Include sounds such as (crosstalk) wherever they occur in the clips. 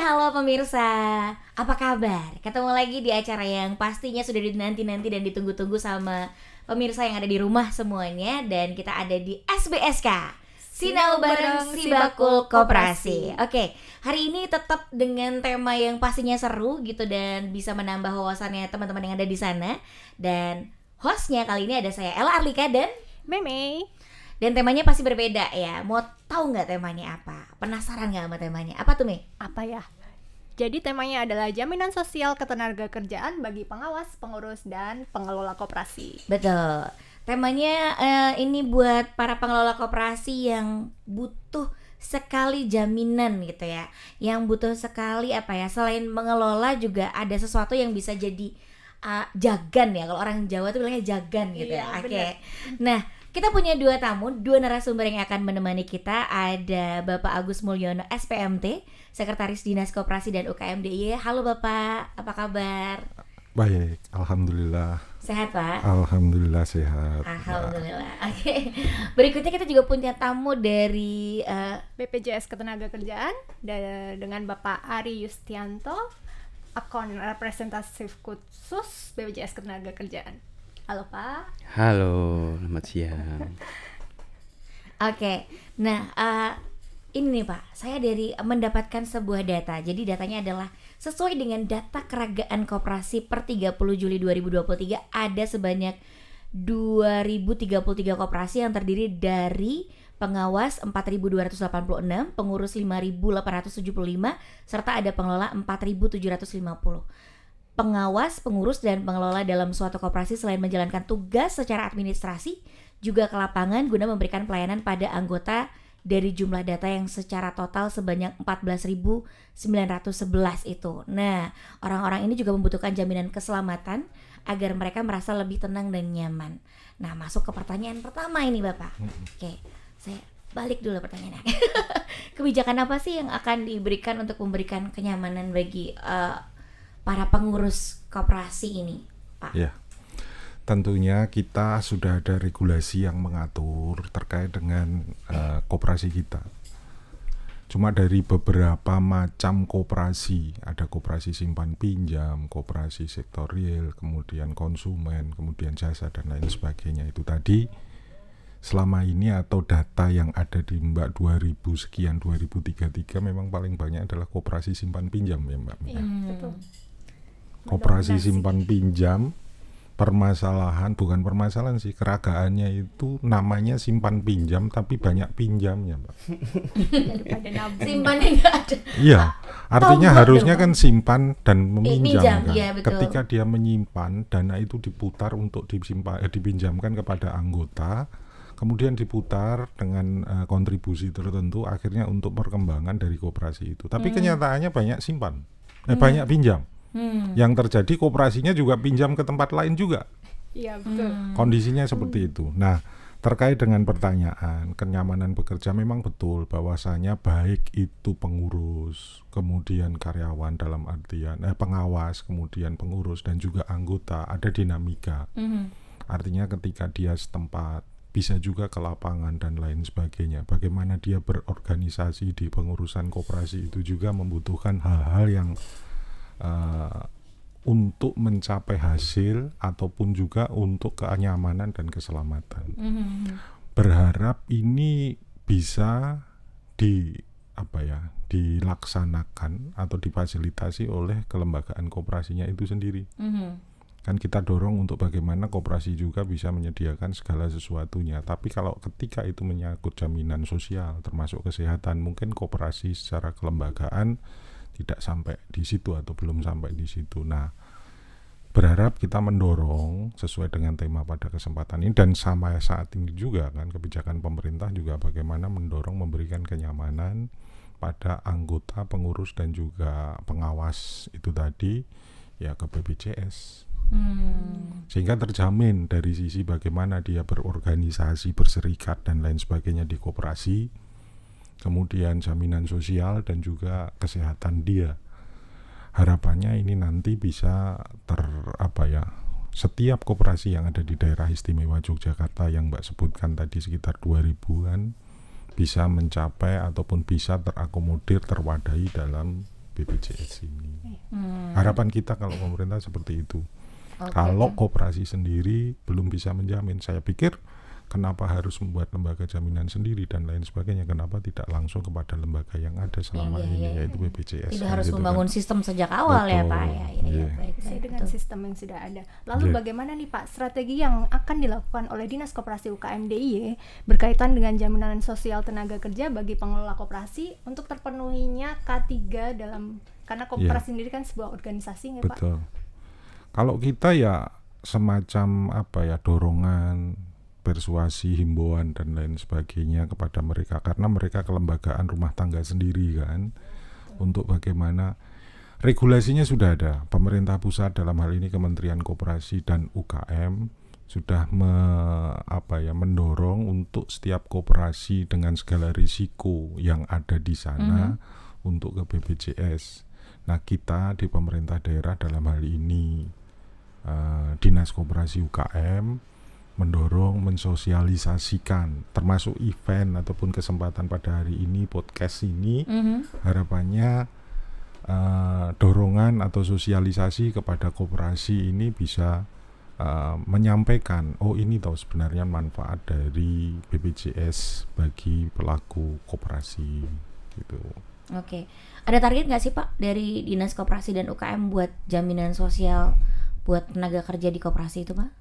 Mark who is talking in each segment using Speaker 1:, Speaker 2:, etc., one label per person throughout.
Speaker 1: halo pemirsa. Apa kabar? Ketemu lagi di acara yang pastinya sudah dinanti-nanti dan ditunggu-tunggu sama pemirsa yang ada di rumah semuanya dan kita ada di SBSK.
Speaker 2: Sinau bareng si Bakul Koperasi. Oke,
Speaker 1: okay. hari ini tetap dengan tema yang pastinya seru gitu dan bisa menambah wawasannya teman-teman yang ada di sana. Dan hostnya kali ini ada saya Ella Arlika dan Meme. Dan temanya pasti
Speaker 3: berbeda ya. Mau tahu nggak temanya apa? Penasaran nggak sama temanya? Apa tuh Mei? Apa ya? Jadi temanya adalah jaminan sosial ketenaga kerjaan bagi pengawas, pengurus, dan pengelola koperasi. Betul. Temanya eh, ini buat para pengelola
Speaker 1: koperasi yang butuh sekali jaminan gitu ya. Yang butuh sekali apa ya? Selain mengelola juga ada sesuatu yang bisa jadi uh, jagan ya. Kalau orang Jawa tuh bilangnya jagan gitu ya. iya, ya. Oke. Okay. Nah, kita punya dua tamu, dua narasumber yang akan menemani kita. Ada Bapak Agus Mulyono, SPMT, Sekretaris Dinas Koperasi dan UKM DIY. Halo Bapak, apa kabar?
Speaker 4: Baik, Alhamdulillah. Sehat Pak? Alhamdulillah sehat. Alhamdulillah.
Speaker 3: Oke. Okay. Berikutnya kita juga punya tamu dari uh, eh, BPJS Ketenagakerjaan dengan Bapak Ari Yustianto, akun representatif khusus BPJS Ketenagakerjaan. Halo Pak.
Speaker 2: Halo, selamat siang. (laughs) Oke,
Speaker 1: okay. nah uh, ini nih Pak, saya dari eh, mendapatkan sebuah data. Jadi datanya adalah sesuai dengan data keragaan kooperasi per 30 Juli 2023 ada sebanyak 2033 kooperasi yang terdiri dari pengawas 4286, pengurus 5875 serta ada pengelola 4750 pengawas, pengurus, dan pengelola dalam suatu kooperasi selain menjalankan tugas secara administrasi, juga ke lapangan guna memberikan pelayanan pada anggota dari jumlah data yang secara total sebanyak 14.911 itu. Nah, orang-orang ini juga membutuhkan jaminan keselamatan agar mereka merasa lebih tenang dan nyaman. Nah, masuk ke pertanyaan pertama ini, Bapak. Oke, saya balik dulu pertanyaannya. (laughs) Kebijakan apa sih yang akan diberikan untuk memberikan kenyamanan bagi eh, para pengurus koperasi ini, Pak?
Speaker 4: Ya. Tentunya kita sudah ada regulasi yang mengatur terkait dengan uh, koperasi kita. Cuma dari beberapa macam koperasi, ada koperasi simpan pinjam, koperasi sektor real, kemudian konsumen, kemudian jasa dan lain sebagainya. Itu tadi selama ini atau data yang ada di Mbak 2000 sekian 2033 memang paling banyak adalah koperasi simpan pinjam ya Mbak.
Speaker 5: Hmm
Speaker 4: operasi simpan pinjam permasalahan bukan permasalahan sih keragaannya itu namanya simpan pinjam tapi banyak pinjamnya pak (laughs)
Speaker 5: simpan gak ada iya ah, artinya harusnya kan simpan
Speaker 4: dan eh, meminjam eh, kan ya, ketika dia menyimpan dana itu diputar untuk disimpan eh, dipinjamkan kepada anggota kemudian diputar dengan uh, kontribusi tertentu akhirnya untuk perkembangan dari koperasi itu tapi hmm. kenyataannya banyak simpan eh, hmm. banyak pinjam Hmm. Yang terjadi kooperasinya juga pinjam ke tempat lain juga. ya, betul. Hmm. Kondisinya seperti hmm. itu. Nah terkait dengan pertanyaan kenyamanan bekerja memang betul bahwasanya baik itu pengurus kemudian karyawan dalam artian eh, pengawas kemudian pengurus dan juga anggota ada dinamika hmm artinya ketika dia setempat bisa juga ke lapangan dan lain sebagainya bagaimana dia berorganisasi di pengurusan koperasi itu juga membutuhkan hal-hal yang Eh, untuk mencapai hasil ataupun juga untuk keanyamanan dan keselamatan. Mm-hmm. Berharap ini bisa di apa ya dilaksanakan atau difasilitasi oleh kelembagaan kooperasinya itu sendiri. Mm-hmm. Kan kita dorong untuk bagaimana kooperasi juga bisa menyediakan segala sesuatunya. Tapi kalau ketika itu menyangkut jaminan sosial termasuk kesehatan, mungkin kooperasi secara kelembagaan tidak sampai di situ atau belum sampai di situ. Nah, berharap kita mendorong sesuai dengan tema pada kesempatan ini dan sama saat ini juga kan kebijakan pemerintah juga bagaimana mendorong memberikan kenyamanan pada anggota pengurus dan juga pengawas itu tadi ya ke BPJS
Speaker 5: Hmm.
Speaker 4: Sehingga terjamin dari sisi bagaimana dia berorganisasi, berserikat dan lain sebagainya di koperasi kemudian jaminan sosial dan juga kesehatan dia. Harapannya ini nanti bisa ter apa ya? Setiap koperasi yang ada di daerah istimewa Yogyakarta yang Mbak sebutkan tadi sekitar 2000-an bisa mencapai ataupun bisa terakomodir terwadahi dalam BPJS ini. Hmm. Harapan kita kalau pemerintah seperti itu. Okay. Kalau koperasi sendiri belum bisa menjamin, saya pikir kenapa harus membuat lembaga jaminan sendiri dan lain sebagainya kenapa tidak langsung kepada lembaga yang ada selama ya, ini ya, yaitu iya. BPJS kan tidak harus gitu kan? membangun kan. sistem sejak awal Betul. ya Pak ya, ya, ya. ya
Speaker 3: baik saya dengan sistem yang sudah ada lalu ya. bagaimana nih Pak strategi yang akan dilakukan oleh Dinas Koperasi UKM DIY berkaitan dengan jaminan sosial tenaga kerja bagi pengelola koperasi untuk terpenuhinya K3 dalam karena iya. koperasi ya. sendiri kan sebuah organisasi ya Betul.
Speaker 4: Pak kalau kita ya semacam apa ya dorongan persuasi himbauan dan lain sebagainya kepada mereka karena mereka kelembagaan rumah tangga sendiri kan untuk bagaimana regulasinya sudah ada pemerintah pusat dalam hal ini Kementerian Koperasi dan UKM sudah me, apa ya mendorong untuk setiap koperasi dengan segala risiko yang ada di sana mm -hmm. untuk ke BPJS. Nah kita di pemerintah daerah dalam hal ini uh, dinas koperasi UKM mendorong, mensosialisasikan, termasuk event ataupun kesempatan pada hari ini podcast ini mm-hmm. harapannya uh, dorongan atau sosialisasi kepada koperasi ini bisa uh, menyampaikan oh ini tahu sebenarnya manfaat dari BPJS bagi pelaku koperasi gitu.
Speaker 1: Oke, okay. ada target nggak sih Pak dari Dinas Koperasi dan UKM buat jaminan sosial buat tenaga kerja di koperasi itu
Speaker 5: Pak?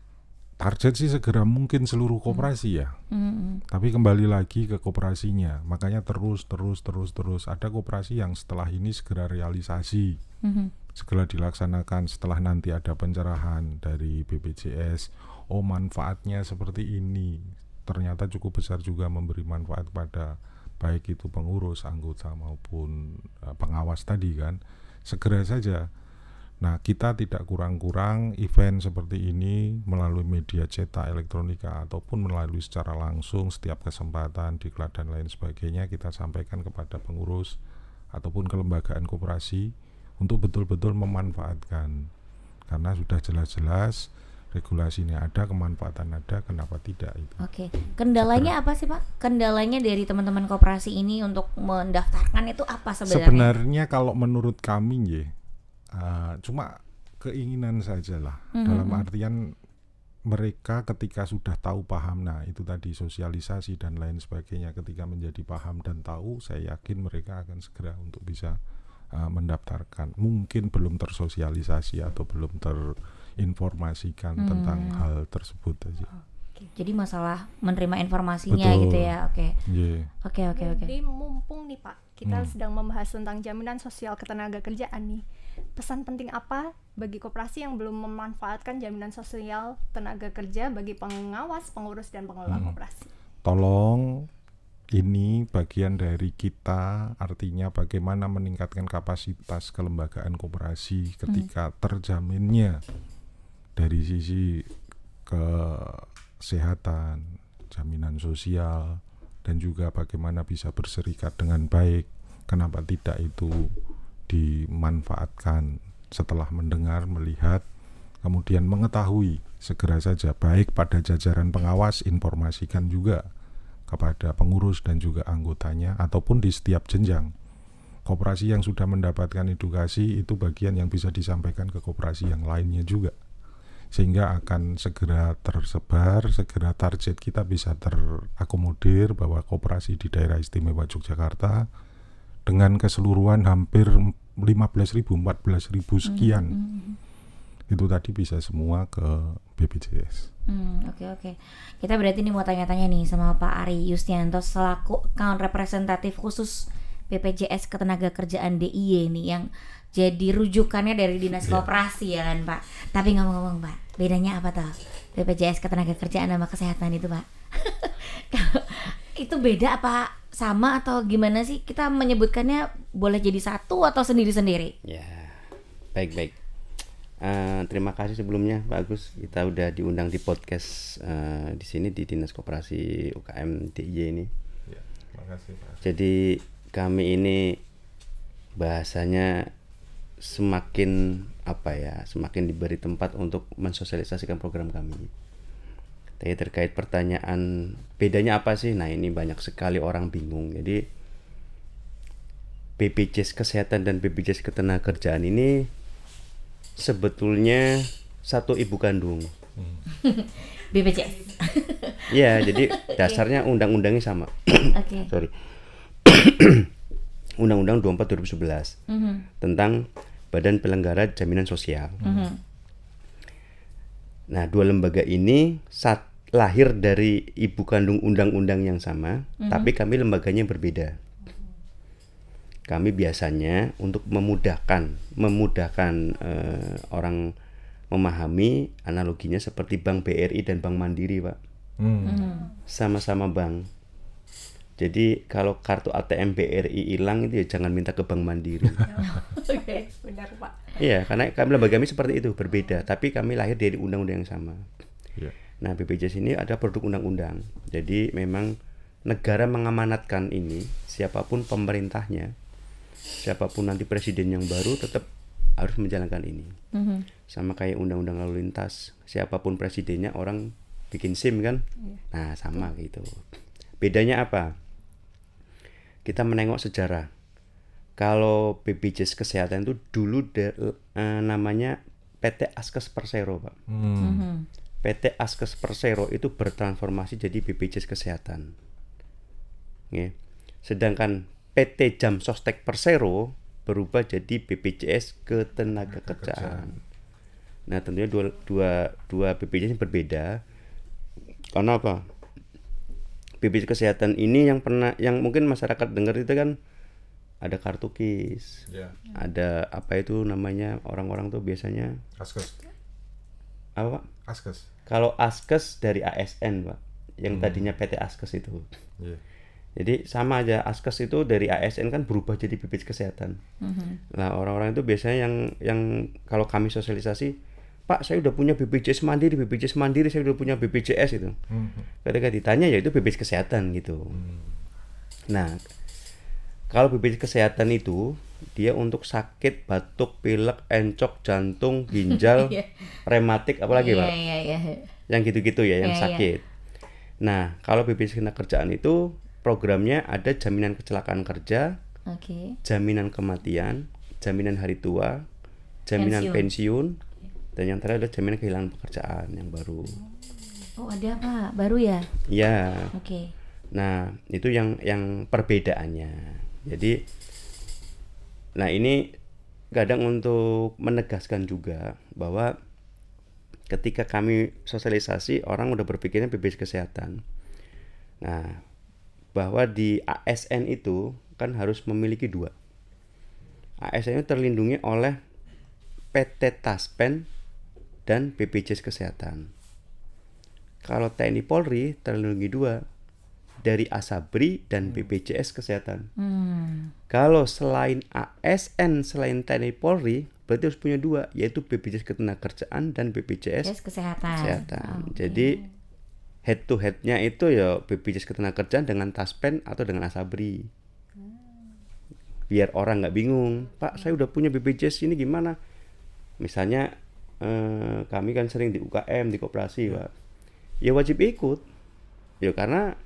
Speaker 4: target sih segera mungkin seluruh koperasi ya. Mm-hmm. Tapi kembali lagi ke koperasinya. Makanya terus terus terus terus ada koperasi yang setelah ini segera realisasi. Mm-hmm. Segera dilaksanakan setelah nanti ada pencerahan dari BPJS. Oh, manfaatnya seperti ini. Ternyata cukup besar juga memberi manfaat pada baik itu pengurus, anggota maupun eh, pengawas tadi kan. Segera saja Nah, kita tidak kurang-kurang event seperti ini melalui media cetak elektronika ataupun melalui secara langsung setiap kesempatan diklat dan lain sebagainya kita sampaikan kepada pengurus ataupun kelembagaan koperasi untuk betul-betul memanfaatkan karena sudah jelas-jelas regulasi ini ada, kemanfaatan ada, kenapa tidak itu.
Speaker 1: Oke. Kendalanya apa sih, Pak? Kendalanya dari teman-teman koperasi ini untuk mendaftarkan itu apa sebenarnya? Sebenarnya
Speaker 4: kalau menurut kami ya, uh, cuma keinginan sajalah mm -hmm. dalam mhm. artian mereka ketika sudah tahu paham nah itu tadi sosialisasi dan lain sebagainya ketika menjadi paham dan tahu saya yakin mereka akan segera untuk bisa uh, mendaftarkan mungkin belum tersosialisasi atau belum terinformasikan hmm. tentang hal tersebut aja
Speaker 1: jadi masalah menerima informasinya Betul. gitu ya oke okay. Iya. yeah. oke okay, oke okay, oke jadi
Speaker 3: mumpung nih pak kita hmm. sedang membahas tentang jaminan sosial ketenaga kerjaan nih. Pesan penting apa bagi koperasi yang belum memanfaatkan jaminan sosial tenaga kerja bagi pengawas, pengurus dan pengelola hmm. koperasi?
Speaker 4: Tolong ini bagian dari kita artinya bagaimana meningkatkan kapasitas kelembagaan koperasi hmm. ketika hmm. terjaminnya dari sisi kesehatan, jaminan sosial, dan juga bagaimana bisa berserikat dengan baik. Kenapa tidak itu dimanfaatkan setelah mendengar, melihat, kemudian mengetahui segera saja baik pada jajaran pengawas informasikan juga kepada pengurus dan juga anggotanya ataupun di setiap jenjang. Koperasi yang sudah mendapatkan edukasi itu bagian yang bisa disampaikan ke koperasi yang lainnya juga sehingga akan segera tersebar, segera target kita bisa terakomodir bahwa kooperasi di daerah istimewa Yogyakarta dengan keseluruhan hampir 15.000, 14.000 hmm, sekian. Mm -hmm. Itu tadi bisa semua ke BPJS.
Speaker 1: Hmm, oke mm, oke. Okay, okay. Kita berarti ini mau tanya-tanya nih sama Pak Ari Yustianto selaku account representatif khusus BPJS Ketenaga Kerjaan DIY nih yang jadi rujukannya dari dinas iya. kooperasi ya kan pak tapi ngomong-ngomong pak bedanya apa tuh BPJS ketenaga kerjaan sama kesehatan itu pak (laughs) itu beda apa sama atau gimana sih kita menyebutkannya boleh jadi satu atau sendiri-sendiri
Speaker 2: ya baik baik uh, eh, terima kasih sebelumnya Pak Agus kita udah diundang di podcast uh, di sini di dinas kooperasi UKM DIY ini
Speaker 4: ya, kasih, Pak.
Speaker 2: jadi kami ini bahasanya semakin apa ya semakin diberi tempat untuk mensosialisasikan program kami. Tapi terkait pertanyaan bedanya apa sih? Nah ini banyak sekali orang bingung. Jadi BPJS Kesehatan dan BPJS Ketenagakerjaan ini sebetulnya satu ibu kandung.
Speaker 1: BPJS. Hmm. (laughs) (laughs)
Speaker 2: Ya jadi (laughs) dasarnya undang-undangnya sama. (coughs) okay. Sorry. (coughs) Undang-undang 24 2011 mm -hmm. tentang Badan Penyelenggara Jaminan Sosial. Mm -hmm. Nah, dua lembaga ini saat lahir dari ibu kandung undang-undang yang sama, mm -hmm. tapi kami lembaganya berbeda. Kami biasanya untuk memudahkan, memudahkan uh, orang memahami analoginya seperti Bank BRI dan Bank Mandiri, Pak. Hmm. Mm-hmm. Sama-sama bank jadi kalau kartu ATM BRI hilang itu ya jangan minta ke Bank Mandiri.
Speaker 5: (laughs) Oke, benar Pak.
Speaker 2: Iya, karena kami lembaga kami seperti itu berbeda, tapi kami lahir dari undang-undang yang sama. Yeah. Nah, BPJS ini ada produk undang-undang. Jadi memang negara mengamanatkan ini siapapun pemerintahnya, siapapun nanti presiden yang baru tetap harus menjalankan ini. Mm -hmm. Sama kayak undang-undang lalu lintas, siapapun presidennya orang bikin SIM kan. Yeah. Nah, sama gitu. Bedanya apa? kita menengok sejarah. Kalau BPJS Kesehatan itu dulu de, e, namanya PT Askes Persero, Pak. Hmm. Mhm. PT Askes Persero itu bertransformasi jadi BPJS Kesehatan. Ya. Sedangkan PT Jam Sostek Persero berubah jadi BPJS Ketenaga Kerjaan. Nah tentunya dua, dua, dua BPJS berbeda. Karena apa? BPJS kesehatan ini yang pernah yang mungkin masyarakat dengar itu kan ada kartu kis, yeah. ada apa itu namanya orang-orang tuh biasanya askes apa pak? Askes. Kalau askes dari ASN pak, yang hmm. tadinya PT askes itu. Yeah. Jadi sama aja askes itu dari ASN kan berubah jadi BPJS kesehatan. Mm -hmm. Nah orang-orang itu biasanya yang yang kalau kami sosialisasi Pak, saya udah punya BPJS Mandiri, BPJS Mandiri, saya udah punya BPJS itu. Hmm. Ketika ditanya ya itu BPJS Kesehatan gitu. Hmm. Nah, kalau BPJS Kesehatan itu dia untuk sakit, batuk, pilek, encok, jantung, ginjal, (laughs) iya. rematik, apalagi iya, pak? Yeah, yeah. Yang gitu-gitu ya, yang iya, sakit. Yeah. Nah, kalau BPJS Kena Kerjaan itu programnya ada jaminan kecelakaan kerja, okay. jaminan kematian, jaminan hari tua, jaminan pensiun, pensiun dan yang terakhir adalah jaminan kehilangan pekerjaan yang baru
Speaker 1: oh ada apa? baru ya
Speaker 2: iya oke okay. nah itu yang yang perbedaannya jadi nah ini kadang untuk menegaskan juga bahwa ketika kami sosialisasi orang udah berpikirnya BPJS kesehatan nah bahwa di ASN itu kan harus memiliki dua ASN itu terlindungi oleh PT Taspen dan BPJS Kesehatan. Kalau TNI Polri terlindungi dua dari ASABRI dan hmm. BPJS Kesehatan. Hmm. Kalau selain ASN selain TNI Polri berarti harus punya dua yaitu BPJS Ketenagakerjaan dan BPJS Kesehatan. Kesehatan. Ah, okay. Jadi head to headnya itu ya BPJS Ketenagakerjaan dengan Taspen atau dengan ASABRI. Hmm. Biar orang nggak bingung, Pak iya. saya udah punya BPJS ini gimana? Misalnya Eh, kami kan sering di UKM di koperasi pak ya wajib ikut ya karena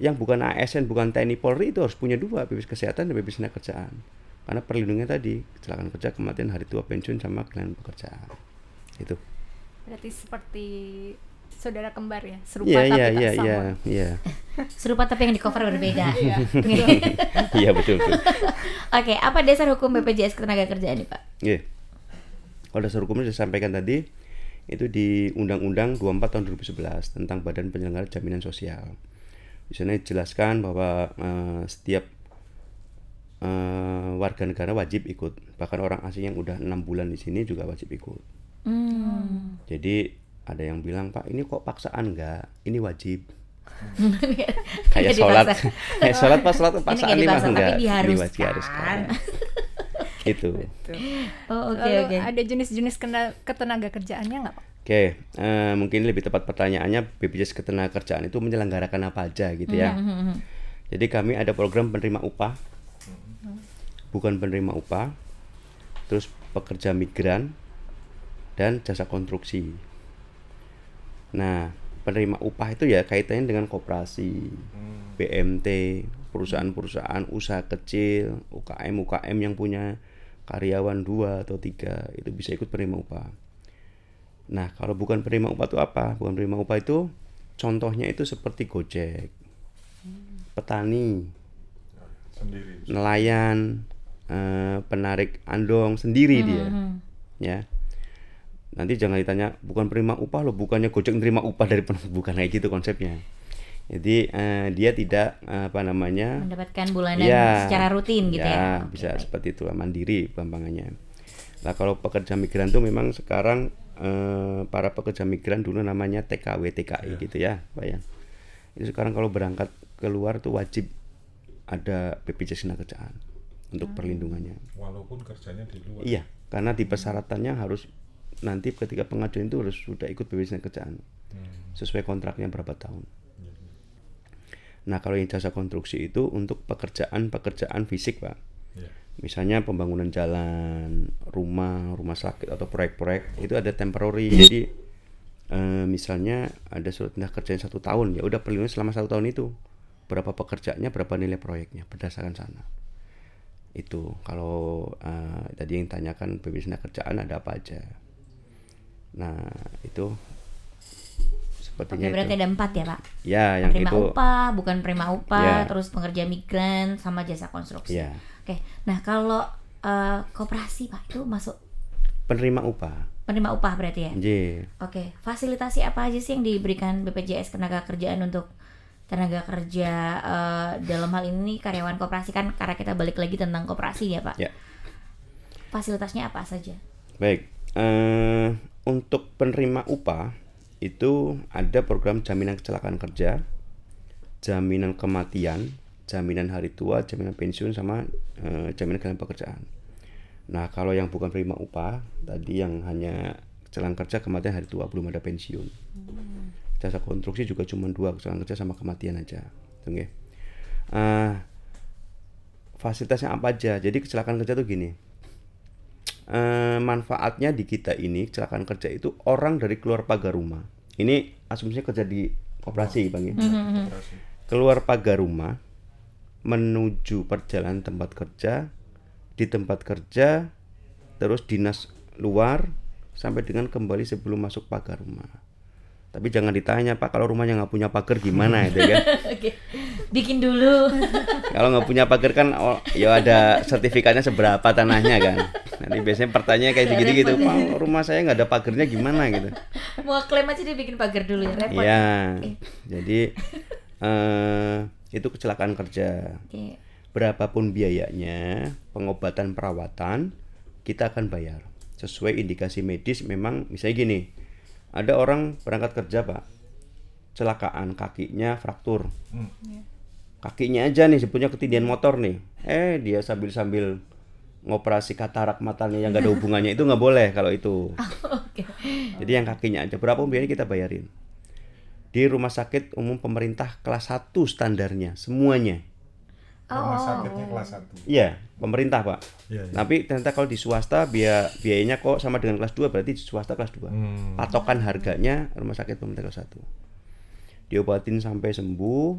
Speaker 2: yang bukan ASN bukan TNI Polri itu harus punya dua BPJS kesehatan dan BPJS tenaga kerjaan karena perlindungannya tadi kecelakaan kerja kematian hari tua pensiun sama kelainan pekerjaan itu
Speaker 3: berarti seperti saudara kembar ya serupa yeah, tapi yeah, tak yeah, sama yeah, iya. (laughs) yeah. serupa tapi yang di cover berbeda
Speaker 1: (laughs) iya, iya betul, oke apa dasar hukum BPJS ketenaga kerjaan nih
Speaker 2: pak yeah kalau dasar hukumnya saya sampaikan tadi itu di Undang-Undang 24 tahun 2011 tentang Badan Penyelenggara Jaminan Sosial. Di sana dijelaskan bahwa uh, setiap uh, warga negara wajib ikut, bahkan orang asing yang udah enam bulan di sini juga wajib ikut. Hmm. Jadi ada yang bilang Pak ini kok paksaan enggak? Ini wajib. (laughs) kayak sholat, kayak sholat pas sholat paksaan ini, ini mah enggak? Ini wajib harus kan itu. Gitu.
Speaker 3: Oh oke okay, oke. Okay. Ada jenis-jenis ketenaga kerjaannya nggak Pak?
Speaker 2: Oke, okay, uh, eh, mungkin lebih tepat pertanyaannya BPJS ketenaga kerjaan itu menyelenggarakan apa aja gitu ya. Mm -hmm. Jadi kami ada program penerima upah, bukan penerima upah, terus pekerja migran dan jasa konstruksi. Nah, penerima upah itu ya kaitannya dengan koperasi, hmm. BMT, perusahaan-perusahaan usaha kecil, UKM-UKM yang punya karyawan dua atau tiga itu bisa ikut penerima upah. Nah kalau bukan penerima upah itu apa? Bukan penerima upah itu contohnya itu seperti Gojek, petani, sendiri. nelayan, eh, penarik andong sendiri hmm. dia, hmm. ya. Nanti jangan ditanya bukan penerima upah loh, bukannya Gojek menerima upah dari (laughs) bukan kayak gitu konsepnya. Jadi uh, dia tidak uh, apa namanya
Speaker 1: mendapatkan bulanan ya, secara rutin gitu iya, ya. ya.
Speaker 2: bisa okay, seperti itu mandiri pembangannya. Nah, kalau pekerja migran tuh memang sekarang uh, para pekerja migran dulu namanya TKW TKI e ya. gitu ya, Pak ya. Itu sekarang kalau berangkat keluar tuh wajib ada BPJS tenaga kerjaan untuk hmm. perlindungannya.
Speaker 4: Walaupun kerjanya di luar. Iya,
Speaker 2: karena di hmm. persyaratannya harus nanti ketika pengajuan itu harus sudah ikut BPJS tenaga kerjaan. Hmm. Sesuai kontraknya berapa tahun Nah, kalau yang jasa konstruksi itu untuk pekerjaan-pekerjaan fisik, Pak. Iya. Misalnya pembangunan jalan, rumah, rumah sakit atau proyek-proyek itu ada temporary. Iya. Jadi eh, misalnya ada surat tindak kerja satu tahun, ya udah perlindungan selama satu tahun itu berapa pekerjaannya, berapa nilai proyeknya berdasarkan sana. Itu kalau eh, tadi yang tanyakan bebas kerjaan ada apa aja. Nah, itu seperti okay, gitu. berarti ada empat ya pak ya yang prima itu
Speaker 1: upah bukan prima upah ya. terus pekerja migran sama jasa konstruksi ya. oke nah kalau uh, koperasi pak itu masuk
Speaker 2: penerima upah
Speaker 1: penerima upah berarti ya yeah. oke fasilitasi apa aja sih yang diberikan BPJS tenaga kerjaan untuk tenaga kerja uh, dalam hal ini karyawan koperasi kan karena kita balik lagi tentang koperasi ya pak ya. fasilitasnya apa saja
Speaker 2: baik uh, untuk penerima upah itu ada program jaminan kecelakaan kerja, jaminan kematian, jaminan hari tua, jaminan pensiun sama e, jaminan kehilangan pekerjaan. Nah, kalau yang bukan penerima upah, tadi yang hanya kecelakaan kerja, kematian hari tua belum ada pensiun. Hmm. Jasa konstruksi juga cuma dua kecelakaan kerja sama kematian aja. Oke. Okay. Uh, fasilitasnya apa aja? Jadi kecelakaan kerja tuh gini eh, manfaatnya di kita ini kecelakaan kerja itu orang dari keluar pagar rumah. Ini asumsinya kerja di koperasi, Bang ya. Mm-hmm, mm-hmm. Keluar pagar rumah menuju perjalanan tempat kerja, di tempat kerja terus dinas luar sampai dengan kembali sebelum masuk pagar rumah tapi jangan ditanya pak kalau rumahnya nggak punya pagar gimana ya kan
Speaker 3: (laughs) Oke. bikin dulu (laughs)
Speaker 2: kalau nggak punya pagar kan oh, ya ada sertifikatnya seberapa tanahnya kan nanti biasanya pertanyaan kayak gitu gitu pak ya. oh, rumah saya nggak ada pagarnya gimana gitu
Speaker 1: mau klaim aja dibikin pagar dulu ya repot ya okay.
Speaker 2: jadi eh, itu kecelakaan kerja okay. berapapun biayanya pengobatan perawatan kita akan bayar sesuai indikasi medis memang misalnya gini ada orang berangkat kerja pak, celakaan kakinya fraktur. Hmm. Iya. Kakinya aja nih sebutnya ketidian motor nih. Eh dia sambil sambil ngoperasi katarak matanya yang gak ada hubungannya itu nggak boleh kalau itu.
Speaker 5: (laughs) Oh, okay.
Speaker 2: Jadi yang kakinya aja berapa biaya kita bayarin. Di rumah sakit umum pemerintah kelas 1 standarnya semuanya.
Speaker 4: Rumah oh, oh. sakitnya kelas
Speaker 2: 1. Iya, pemerintah, Pak. Ya, ya. Tapi ternyata kalau di swasta biaya biayanya kok sama dengan kelas 2, berarti di swasta kelas 2. Hmm. Patokan harganya rumah sakit pemerintah kelas 1. Diobatin sampai sembuh,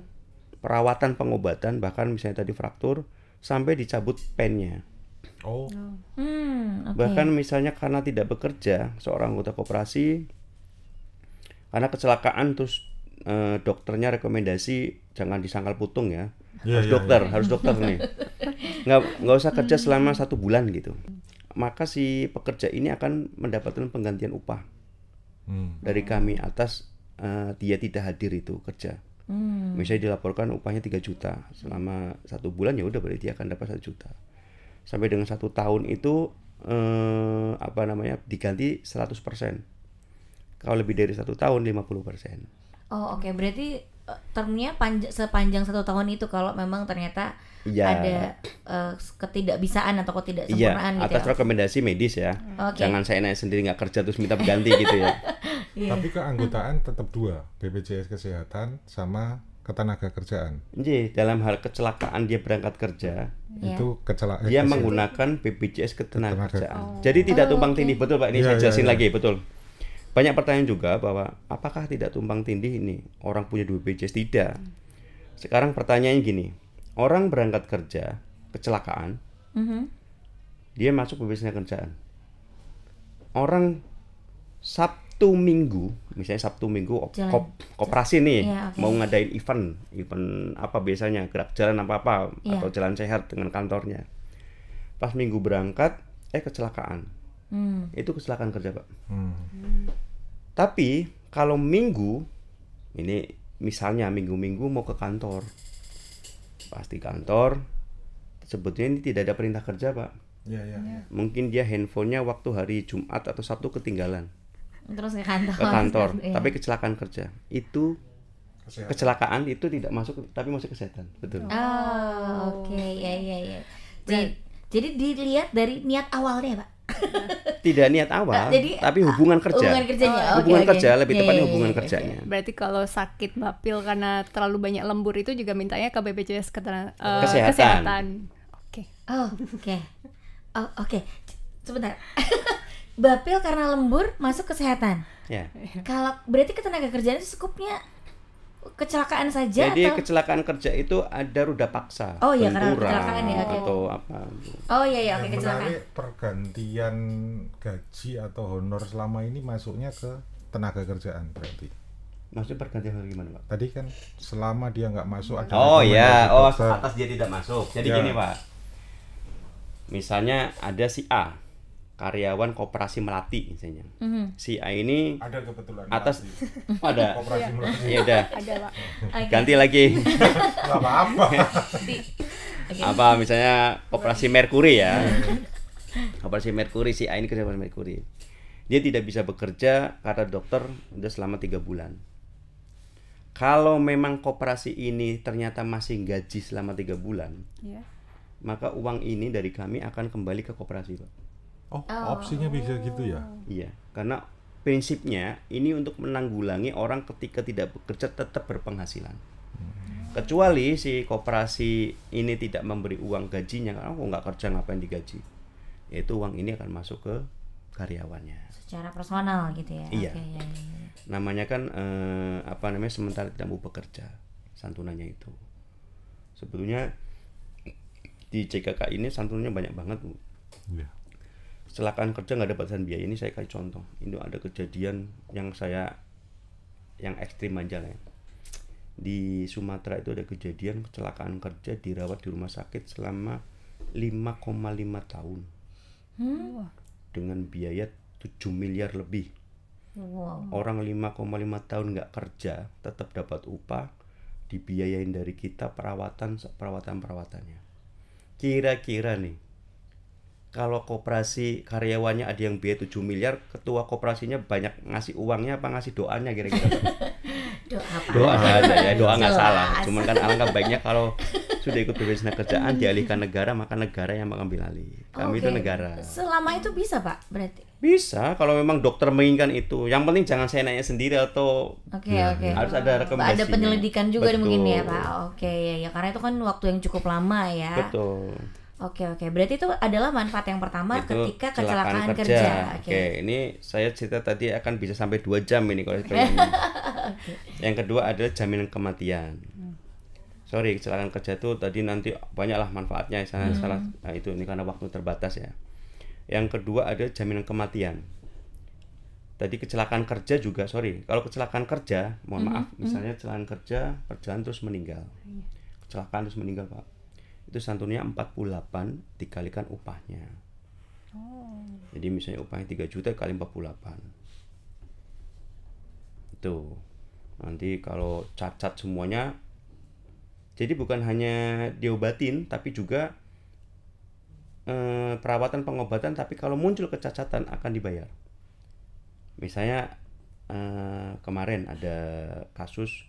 Speaker 2: perawatan pengobatan bahkan misalnya tadi fraktur sampai dicabut pennya.
Speaker 4: Oh. oh. Hmm,
Speaker 2: okay. Bahkan misalnya karena tidak bekerja seorang anggota koperasi karena kecelakaan terus eh, dokternya rekomendasi jangan disangkal putung ya yeah, harus yeah, iya, dokter yeah. harus dokter nih nggak nggak usah kerja hmm. selama satu bulan gitu maka si pekerja ini akan mendapatkan penggantian upah hmm. dari kami atas uh, dia tidak hadir itu kerja hmm. misalnya dilaporkan upahnya 3 juta selama satu bulan ya udah berarti dia akan dapat satu juta sampai dengan satu tahun itu eh, apa namanya diganti 100% kalau lebih dari satu tahun 50% oh
Speaker 1: oke okay. berarti termnya panj sepanjang satu tahun itu kalau memang ternyata ya. ada uh, ketidakbisaan atau iya, ketidaksempurnaan ya, gitu atas ya.
Speaker 2: rekomendasi medis ya hmm. okay. jangan saya naik sendiri nggak kerja terus minta berganti gitu ya
Speaker 5: (laughs) yeah. tapi
Speaker 2: keanggotaan
Speaker 4: tetap dua BPJS kesehatan sama ketenaga kerjaan
Speaker 2: Iya, dalam hal kecelakaan dia berangkat kerja yeah. itu kecelakaan eh, dia menggunakan BPJS ketenaga kerjaan oh. jadi tidak tumpang oh, tindih betul pak ini yeah, saya iya, iya, jelasin yeah, yeah. lagi betul banyak pertanyaan juga bahwa apakah tidak tumpang tindih ini orang punya dua BPJS tidak? Sekarang pertanyaannya gini, orang berangkat kerja kecelakaan, -hmm. dia masuk BPJS kerjaan. Orang Sabtu Minggu, misalnya Sabtu Minggu op, jalan. kop, koperasi nih yeah, okay. mau ngadain event, event apa biasanya gerak jalan apa apa yeah. atau jalan sehat dengan kantornya. Pas Minggu berangkat, eh kecelakaan hmm. itu kecelakaan kerja pak. Hmm. Tapi kalau minggu ini misalnya minggu-minggu mau ke kantor pasti kantor sebetulnya ini tidak ada perintah kerja pak. Ya, ya. Ya. Mungkin dia handphonenya waktu hari Jumat atau Sabtu ketinggalan.
Speaker 4: Terus ke kantor. Ke kantor. ya. tapi
Speaker 2: kecelakaan kerja itu kesehatan. kecelakaan itu tidak masuk tapi masuk kesehatan betul oh
Speaker 1: oke okay. ya ya ya jadi, jadi dilihat dari niat awalnya pak
Speaker 2: tidak niat awal, nah, Jadi, tapi hubungan kerja. Hubungan kerjanya. Oh, hubungan okay, kerja okay. lebih iya, tepatnya yeah, iya, hubungan yeah, kerjanya. Yeah.
Speaker 3: Berarti kalau sakit bapil karena terlalu banyak lembur itu juga mintanya ke BPJS uh, eh,
Speaker 2: kesehatan. kesehatan.
Speaker 3: Oke. Oh, oke. Okay. Oh, oke. Okay.
Speaker 1: Sebentar. (laughs) bapil karena lembur masuk kesehatan. Ya. Yeah. Kalau berarti ketenaga kerjaan itu skupnya kecelakaan saja jadi atau?
Speaker 2: kecelakaan kerja itu ada ruda paksa oh iya karena kecelakaan ya okay. atau apa oh iya
Speaker 1: iya oke okay, kecelakaan
Speaker 4: pergantian gaji atau honor selama ini masuknya ke tenaga kerjaan berarti maksudnya pergantian gimana pak tadi kan selama dia nggak masuk ada oh iya oh atas
Speaker 2: dia tidak masuk jadi ya. gini pak misalnya ada si A karyawan koperasi Melati misalnya. Mm-hmm. Si A ini ada kebetulan atas (laughs) ada koperasi iya. ya ada. Ganti lagi. apa-apa. okay. Apa misalnya koperasi Merkuri ya. koperasi Merkuri si A ini kerja Merkuri. Dia tidak bisa bekerja karena dokter udah selama tiga bulan. Kalau memang koperasi ini ternyata masih gaji selama tiga bulan, yeah. maka uang ini dari kami akan kembali ke koperasi, Pak
Speaker 4: Oh, oh, opsinya bisa gitu ya?
Speaker 2: Iya, karena prinsipnya ini untuk menanggulangi orang ketika tidak bekerja tetap berpenghasilan. Hmm. Kecuali si koperasi ini tidak memberi uang gajinya, karena aku oh, nggak kerja ngapain digaji. Yaitu uang ini akan masuk ke karyawannya.
Speaker 1: Secara personal gitu ya? Iya. Okay, ya, ya. Iya.
Speaker 2: Namanya kan eh, apa namanya sementara tidak mau bekerja santunannya itu. Sebetulnya di CKK ini santunannya banyak banget bu. Yeah kecelakaan kerja nggak dapat batasan biaya ini saya kasih contoh ini ada kejadian yang saya yang ekstrim aja lah ya. di Sumatera itu ada kejadian kecelakaan kerja dirawat di rumah sakit selama 5,5 tahun hmm. dengan biaya 7 miliar lebih
Speaker 5: wow. orang
Speaker 2: 5,5 tahun nggak kerja tetap dapat upah dibiayain dari kita perawatan perawatan perawatannya kira-kira nih kalau koperasi karyawannya ada yang biaya 7 miliar, ketua koperasinya banyak ngasih uangnya apa ngasih doanya kira-kira? (laughs) doa apa? Doa aja ya, doa nggak salah. Cuman kan alangkah baiknya kalau sudah ikut pembebasan kerjaan dialihkan negara, maka negara yang mengambil alih. Kami okay. itu negara.
Speaker 1: Selama itu bisa, Pak, berarti?
Speaker 2: Bisa, kalau memang dokter menginginkan itu. Yang penting jangan saya nanya sendiri atau
Speaker 1: okay, ya, Okay. Harus ada rekomendasi. Ada penyelidikan juga Betul. mungkin ya, Pak. Oke, okay, ya, ya karena itu kan waktu yang cukup lama ya. Betul. Oke oke, berarti itu adalah manfaat yang pertama itu ketika kecelakaan,
Speaker 2: kerja. kerja. Oke, okay. ini saya cerita tadi akan bisa sampai dua jam ini kalau itu. (laughs) okay. Yang kedua adalah jaminan kematian. Hmm. Sorry, kecelakaan kerja itu tadi nanti banyaklah manfaatnya salah hmm. salah nah, itu ini karena waktu terbatas ya. Yang kedua adalah jaminan kematian. Tadi kecelakaan kerja juga, sorry. Kalau kecelakaan kerja, mohon -hmm. maaf, hmm. misalnya kecelakaan kerja, perjalanan terus meninggal. Iya. Kecelakaan terus meninggal, Pak itu santunnya 48 dikalikan upahnya. Oh. Jadi misalnya upahnya 3 juta kali 48. Itu. Nanti kalau cacat semuanya jadi bukan hanya diobatin tapi juga eh, perawatan pengobatan tapi kalau muncul kecacatan akan dibayar. Misalnya eh, kemarin ada kasus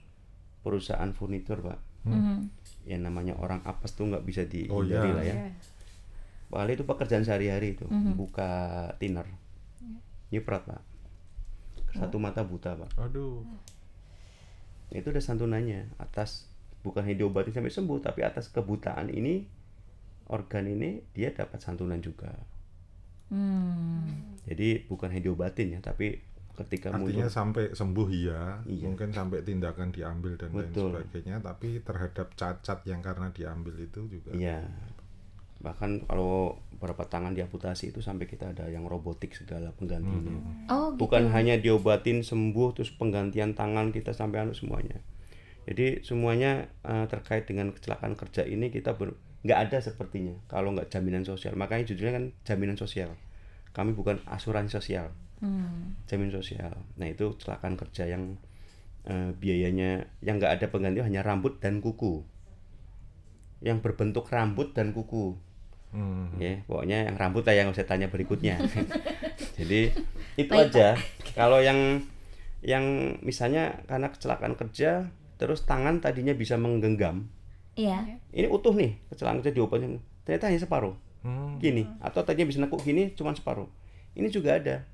Speaker 2: perusahaan furnitur, Pak Hmm. Ya namanya orang apes tuh nggak bisa dihindari oh, yeah. lah ya. Yeah. Paling itu pekerjaan sehari-hari itu -hmm. buka tiner, iya. nyiprat pak, iya. satu mata buta pak. Aduh. Ya, itu ada santunannya atas bukan diobati sampai sembuh tapi atas kebutaan ini organ ini dia dapat santunan juga.
Speaker 5: Hmm.
Speaker 2: Jadi bukan hanya ya, tapi ketika artinya muncul. sampai sembuh ya iya.
Speaker 4: mungkin sampai tindakan diambil dan Betul. lain sebagainya tapi terhadap cacat yang karena diambil itu juga iya
Speaker 2: bahkan kalau beberapa tangan diaputasi itu sampai kita ada yang robotik segala penggantinya hmm. oh, gitu. bukan hanya diobatin sembuh terus penggantian tangan kita sampai anu semuanya jadi semuanya uh, terkait dengan kecelakaan kerja ini kita ber nggak ada sepertinya kalau nggak jaminan sosial makanya judulnya kan jaminan sosial kami bukan asuransi sosial
Speaker 5: hmm.
Speaker 2: jamin sosial nah itu kecelakaan kerja yang uh, biayanya yang nggak ada pengganti hanya rambut dan kuku yang berbentuk rambut dan kuku hmm. ya pokoknya yang rambut lah yang saya tanya berikutnya (laughs) (laughs) jadi itu Baik. aja kalau yang yang misalnya karena kecelakaan kerja terus tangan tadinya bisa menggenggam iya ini utuh nih kecelakaan kerja diobatin ternyata hanya separuh hmm. gini atau tadinya bisa nekuk gini cuma separuh ini juga ada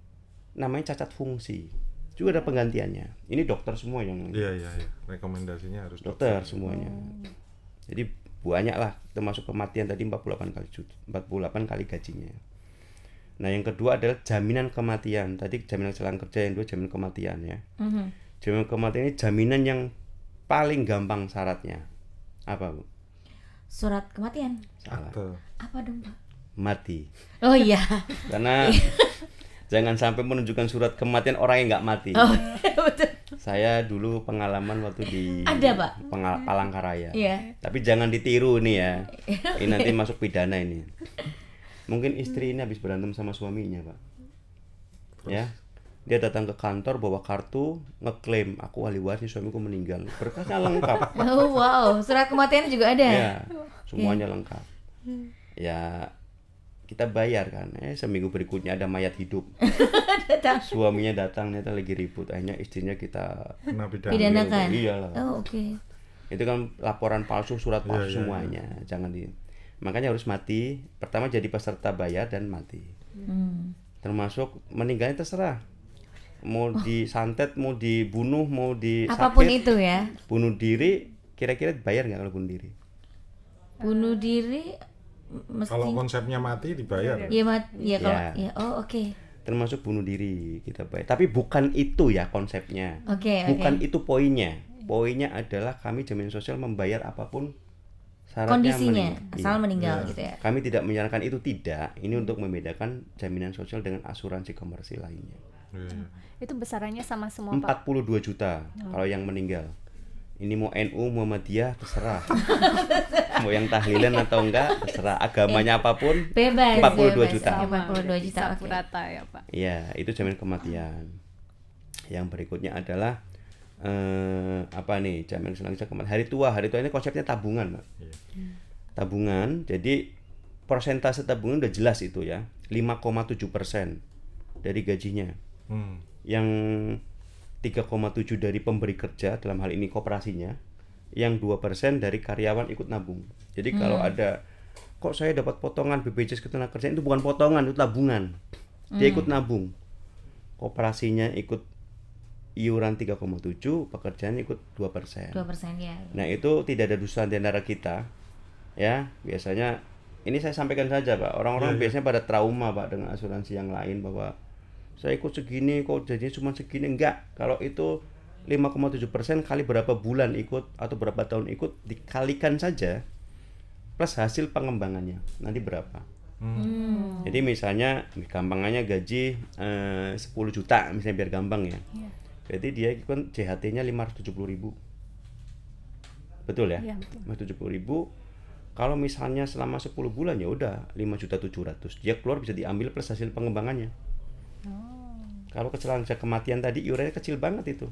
Speaker 2: namanya cacat fungsi juga ada penggantiannya ini dokter semua yang iya iya iya rekomendasinya harus dokter, dokter hmm. semuanya hmm. jadi banyak lah termasuk kematian tadi 48 kali 48 kali gajinya nah yang kedua adalah jaminan kematian tadi jaminan selang kerja yang dua jaminan kematian ya -hmm. jaminan kematian ini jaminan yang paling gampang syaratnya apa bu
Speaker 1: surat kematian salah apa, apa dong pak
Speaker 2: mati oh iya karena iya jangan sampai menunjukkan surat kematian orang yang nggak mati. Oh, (laughs) betul. Saya dulu pengalaman waktu di Ada, Pak. Pengal Palangkaraya. Iya. Tapi jangan ditiru nih ya.
Speaker 5: (laughs) Ini nanti masuk
Speaker 2: pidana ini. Mungkin istri ini habis berantem sama suaminya, Pak. Terus. Ya. Dia datang ke kantor bawa kartu ngeklaim aku ahli waris suamiku meninggal. Berkasnya lengkap. (laughs)
Speaker 1: Oh, wow, surat kematian juga ada. Iya. Hmm. Ya,
Speaker 2: semuanya yeah. lengkap. Ya, kita bayar kan eh seminggu berikutnya ada mayat hidup
Speaker 5: (laughs) datang.
Speaker 2: suaminya datang ternyata lagi ribut akhirnya istrinya kita pidana. pidanakan oh, oke okay. itu kan laporan palsu surat iya, palsu yeah, semuanya yeah, yeah. jangan di makanya harus mati pertama jadi peserta bayar dan mati hmm. termasuk meninggalnya terserah mau oh. disantet mau dibunuh mau di apapun itu ya bunuh diri kira-kira bayar nggak kalau bunuh diri
Speaker 1: bunuh diri
Speaker 2: mesti... kalau konsepnya mati dibayar ya
Speaker 1: mat ya kalau ya. oh oke
Speaker 5: okay.
Speaker 2: termasuk bunuh diri kita bayar tapi bukan itu ya konsepnya Oke okay. bukan itu poinnya poinnya adalah kami jaminan sosial membayar apapun kondisinya mening asal iya. meninggal yeah. gitu ya kami tidak menyarankan itu tidak ini untuk membedakan jaminan sosial dengan asuransi komersil lainnya iya.
Speaker 3: itu besarannya sama semua 42
Speaker 2: dua juta oh. kalau yang meninggal ini mau NU Muhammadiyah terserah (laughs) mau yang tahlilan atau enggak terserah agamanya eh, apapun bebas 42 bebas, juta
Speaker 1: 42 iya, juta oke okay. rata
Speaker 3: ya Pak
Speaker 2: iya itu jamin kematian yang berikutnya adalah eh, apa nih jamin selanjutnya kematian hari tua hari tua ini konsepnya tabungan Pak iya. tabungan jadi persentase tabungan udah jelas itu ya 5,7 persen dari gajinya hmm. yang 3,7 dari pemberi kerja dalam hal ini kooperasinya, yang 2% dari karyawan ikut nabung. Jadi hmm. kalau ada kok saya dapat potongan BPJS ketenagakerjaan itu bukan potongan, itu tabungan. Dia hmm. ikut nabung. Kooperasinya ikut iuran 3,7, pekerjaannya ikut 2%. 2% ya. Nah, itu tidak ada dusta di antara kita. Ya, biasanya ini saya sampaikan saja, Pak. Orang-orang ya, ya. biasanya pada trauma, Pak, dengan asuransi yang lain bahwa saya ikut segini kok jadinya cuma segini enggak kalau itu 5,7 persen kali berapa bulan ikut atau berapa tahun ikut dikalikan saja plus hasil pengembangannya nanti berapa hmm. hmm. jadi misalnya gampangannya gaji eh, 10 juta misalnya biar gampang ya yeah. berarti dia kan JHT-nya 570 ribu betul ya, yeah, betul. 570 ribu kalau misalnya selama 10 bulan ya udah 5 juta 700 dia keluar bisa diambil plus hasil pengembangannya Oh. Kalau kecelakaan kematian tadi iurannya kecil banget itu.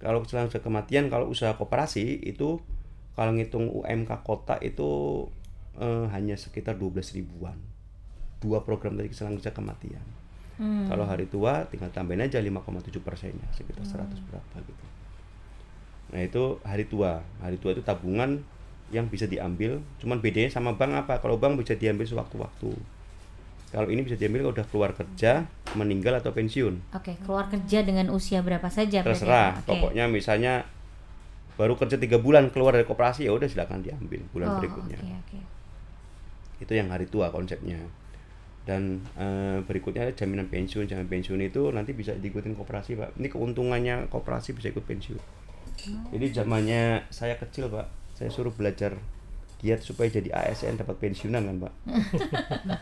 Speaker 2: Kalau kecelakaan kematian, kalau usaha koperasi itu kalau ngitung UMK kota itu eh, hanya sekitar 12 ribuan. Dua program dari kecelakaan kematian. Hmm. Kalau hari tua tinggal tambahin aja 5,7 persennya, sekitar hmm. 100 berapa gitu. Nah itu hari tua. Hari tua itu tabungan yang bisa diambil. Cuman bedanya sama bank apa? Kalau bank bisa diambil sewaktu-waktu kalau ini bisa diambil kalau udah keluar kerja, meninggal atau pensiun.
Speaker 1: Oke, okay, keluar kerja dengan usia berapa saja? Terserah.
Speaker 2: Okay. Pokoknya misalnya baru kerja tiga bulan keluar dari koperasi ya udah silakan diambil bulan oh, berikutnya. Okay, okay. Itu yang hari tua konsepnya. Dan e, berikutnya ada jaminan pensiun. Jaminan pensiun itu nanti bisa diikutin koperasi pak. Ini keuntungannya koperasi bisa ikut pensiun. Oh. Jadi zamannya saya kecil pak, saya suruh belajar giat supaya jadi ASN dapat pensiunan kan pak.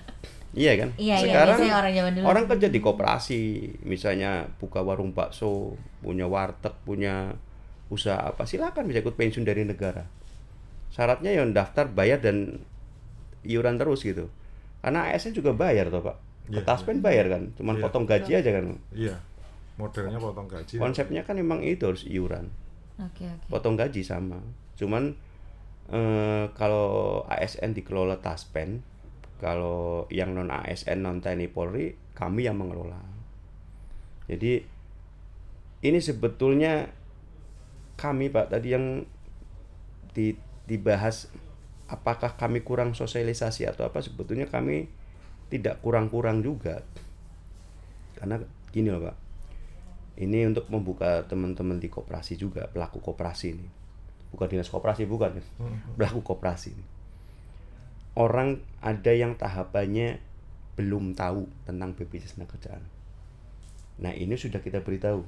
Speaker 2: (laughs) Iya kan? Iya, iya Sekarang iya, orang dulu. Orang kerja di koperasi, misalnya buka warung bakso, punya warteg, punya usaha apa, silakan bisa ikut pensiun dari negara. Syaratnya yang daftar, bayar dan iuran terus gitu. Karena ASN juga bayar toh, Pak. Iya. Kertas bayar kan, cuman iya. potong gaji aja kan. Iya. Modelnya potong gaji. Konsepnya kan memang itu harus iuran. Okay, okay. Potong gaji sama. Cuman eh, kalau ASN dikelola Taspen, kalau yang non ASN non TNI Polri kami yang mengelola. Jadi ini sebetulnya kami Pak tadi yang di, dibahas apakah kami kurang sosialisasi atau apa sebetulnya kami tidak kurang-kurang juga karena gini loh pak ini untuk membuka teman-teman di koperasi juga pelaku koperasi ini bukan dinas koperasi bukan hmm. pelaku koperasi ini orang ada yang tahapannya belum tahu tentang BPJS tenaga kerjaan. Nah ini sudah kita beritahu.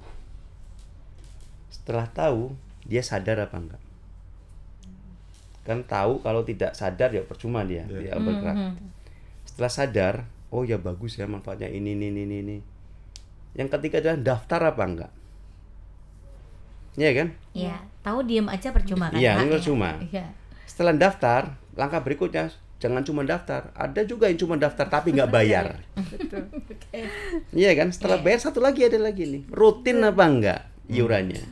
Speaker 2: Setelah tahu, dia sadar apa enggak? Kan tahu kalau tidak sadar ya percuma dia, yeah. dia bergerak. Mm -hmm. Setelah sadar, oh ya bagus ya manfaatnya ini, ini, ini, ini. Yang ketiga adalah daftar apa enggak? Iya kan?
Speaker 1: Iya, tahu diam aja percuma kan? Iya, ya? percuma. Ya.
Speaker 2: Setelah daftar, langkah berikutnya jangan cuma daftar ada juga yang cuma daftar tapi nggak bayar iya kan setelah bayar satu lagi ada lagi nih rutin apa enggak hmm. iurannya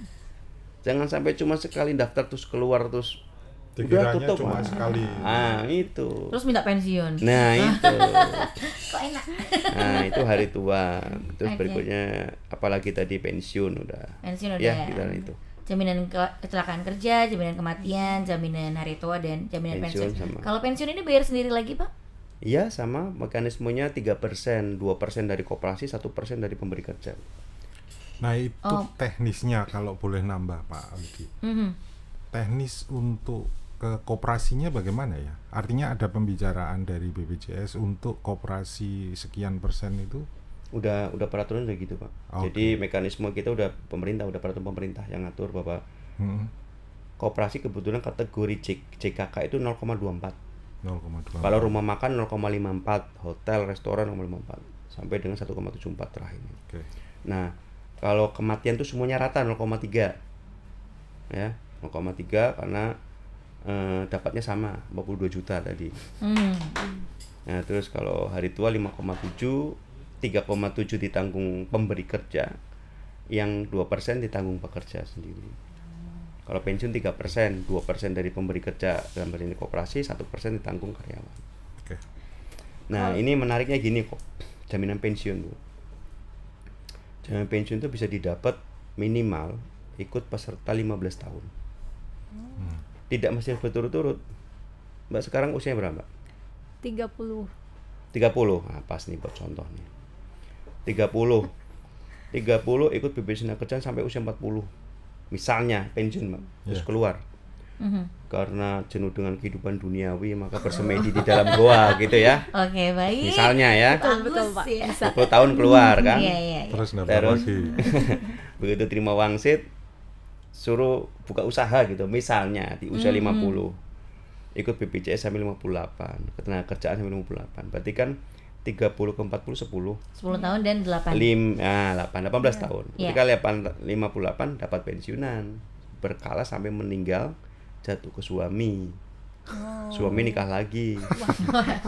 Speaker 2: jangan sampai cuma sekali daftar terus keluar terus udah tutup cuma ah. sekali ah itu terus
Speaker 1: minta pensiun nah (laughs) itu kok enak nah itu hari
Speaker 2: tua terus okay. berikutnya apalagi tadi pensiun udah pensiun ya, udah ya, ya. itu
Speaker 1: jaminan ke kecelakaan kerja, jaminan kematian, jaminan hari tua dan jaminan pensiun. pensiun. Kalau pensiun ini bayar sendiri lagi, Pak?
Speaker 2: Iya, sama mekanismenya tiga persen, dua persen dari koperasi, persen dari pemberi kerja.
Speaker 4: Nah, itu oh. teknisnya kalau boleh nambah, Pak Aldi. Mm -hmm. Teknis untuk ke koperasinya bagaimana ya? Artinya ada pembicaraan dari BPJS untuk koperasi sekian persen itu
Speaker 2: udah udah peraturan udah gitu pak okay. Ah, jadi mekanisme kita udah pemerintah udah peraturan pemerintah yang ngatur bapak hmm. koperasi kebetulan kategori C, CKK itu 0,24 0,24 kalau rumah makan 0,54 hotel restoran 0,54 sampai dengan 1,74 terakhir okay. nah kalau kematian tuh semuanya rata 0,3 ya 0,3 karena eh, dapatnya sama 42 juta tadi hmm. nah terus kalau hari tua 5,7 3,7 ditanggung pemberi kerja, yang 2% ditanggung pekerja sendiri. Kalau pensiun 3%, 2% dari pemberi kerja dalam hal ini koperasi, 1% ditanggung karyawan. Oke. Nah, oh. ini menariknya gini kok. Jaminan pensiun, Bu. Jaminan pensiun itu bisa didapat minimal ikut peserta 15 tahun. Hmm. Tidak masih berturut-turut. Mbak sekarang usianya berapa?
Speaker 3: 30. 30.
Speaker 2: Nah, pas nih buat contoh nih 30 30 ikut BPJS Ketenagakerjaan sampai usia 40 misalnya pensiun yeah. terus ya. keluar Mm-hmm. Karena jenuh dengan kehidupan duniawi maka bersemedi di dalam goa gitu ya. Oke, okay, baik. Misalnya ya. Betul
Speaker 3: betul Pak.
Speaker 5: Ya. 10 tahun keluar iya, kan. Iya, iya, iya.
Speaker 2: Terus Terus (laughs) begitu terima wangsit suruh buka usaha gitu misalnya di usia mm-hmm. 50 ikut BPJS sampai 58, ketenaga kerjaan sampai 58. Berarti kan 30 ke 40 10
Speaker 1: 10 tahun dan 8
Speaker 2: 5 ya, 8 18 ya. tahun iya. ketika 8, 58 dapat pensiunan berkala sampai meninggal jatuh ke suami Oh. Suami nikah lagi.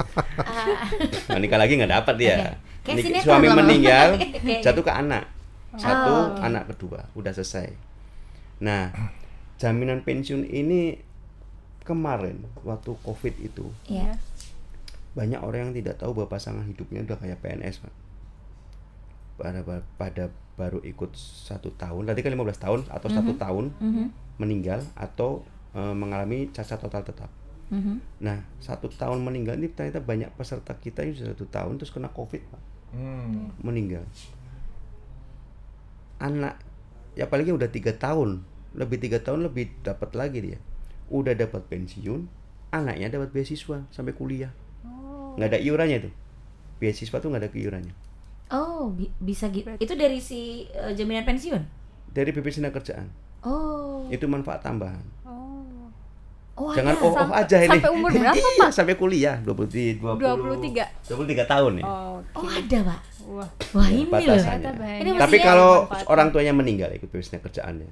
Speaker 2: (laughs) nah, nikah lagi nggak dapat dia. Okay. Suami meninggal, (laughs) jatuh ke anak. Satu, oh. anak kedua, udah selesai. Nah, jaminan pensiun ini kemarin waktu Covid itu. Yeah banyak orang yang tidak tahu bahwa pasangan hidupnya udah kayak PNS pak pada pada baru ikut satu tahun tadi kan 15 tahun atau satu mm -hmm. tahun mm -hmm. meninggal atau e, mengalami cacat total tetap mm -hmm. nah satu tahun meninggal ini ternyata banyak peserta kita yang satu tahun terus kena covid pak mm. meninggal anak ya palingnya udah tiga tahun lebih tiga tahun lebih dapat lagi dia udah dapat pensiun anaknya dapat beasiswa sampai kuliah nggak ada iurannya tuh beasiswa tuh nggak ada iurannya
Speaker 1: oh bi bisa gitu itu dari si uh, jaminan pensiun
Speaker 2: dari BPJS tenaga kerjaan oh itu manfaat tambahan oh,
Speaker 5: oh jangan ya, off aja ini sampai umur berapa (laughs) pak
Speaker 2: sampai kuliah dua puluh tiga dua puluh tiga tahun ya oh,
Speaker 3: okay. oh ada pak wah wah ya, ini loh ini tapi kalau orang
Speaker 2: tuanya meninggal ikut BPJS tenaga kerjaannya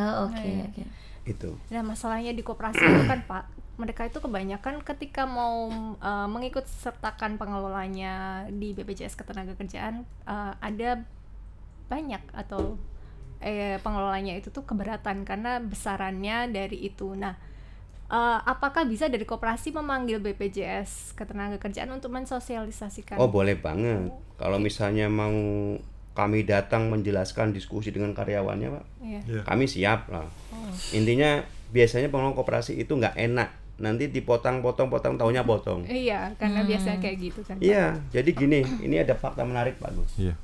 Speaker 3: oh oke okay, nah, iya. oke okay. itu nah masalahnya di koperasi itu kan pak mereka itu kebanyakan ketika mau uh, mengikut sertakan pengelolanya di BPJS Ketenagakerjaan uh, ada banyak atau eh, pengelolanya itu tuh keberatan karena besarannya dari itu. Nah, uh, apakah bisa dari koperasi memanggil BPJS ketenagakerjaan untuk mensosialisasikan? Oh
Speaker 2: boleh banget. Oh, Kalau misalnya mau kami datang menjelaskan diskusi dengan karyawannya, pak, yeah. Iya. kami siap lah. Oh. Intinya biasanya pengelola koperasi itu nggak enak nanti dipotong-potong-potong tahunya potong.
Speaker 3: Iya, karena hmm. biasanya kayak gitu kan. Iya,
Speaker 2: jadi gini, ini ada fakta menarik Pak Gus. Iya.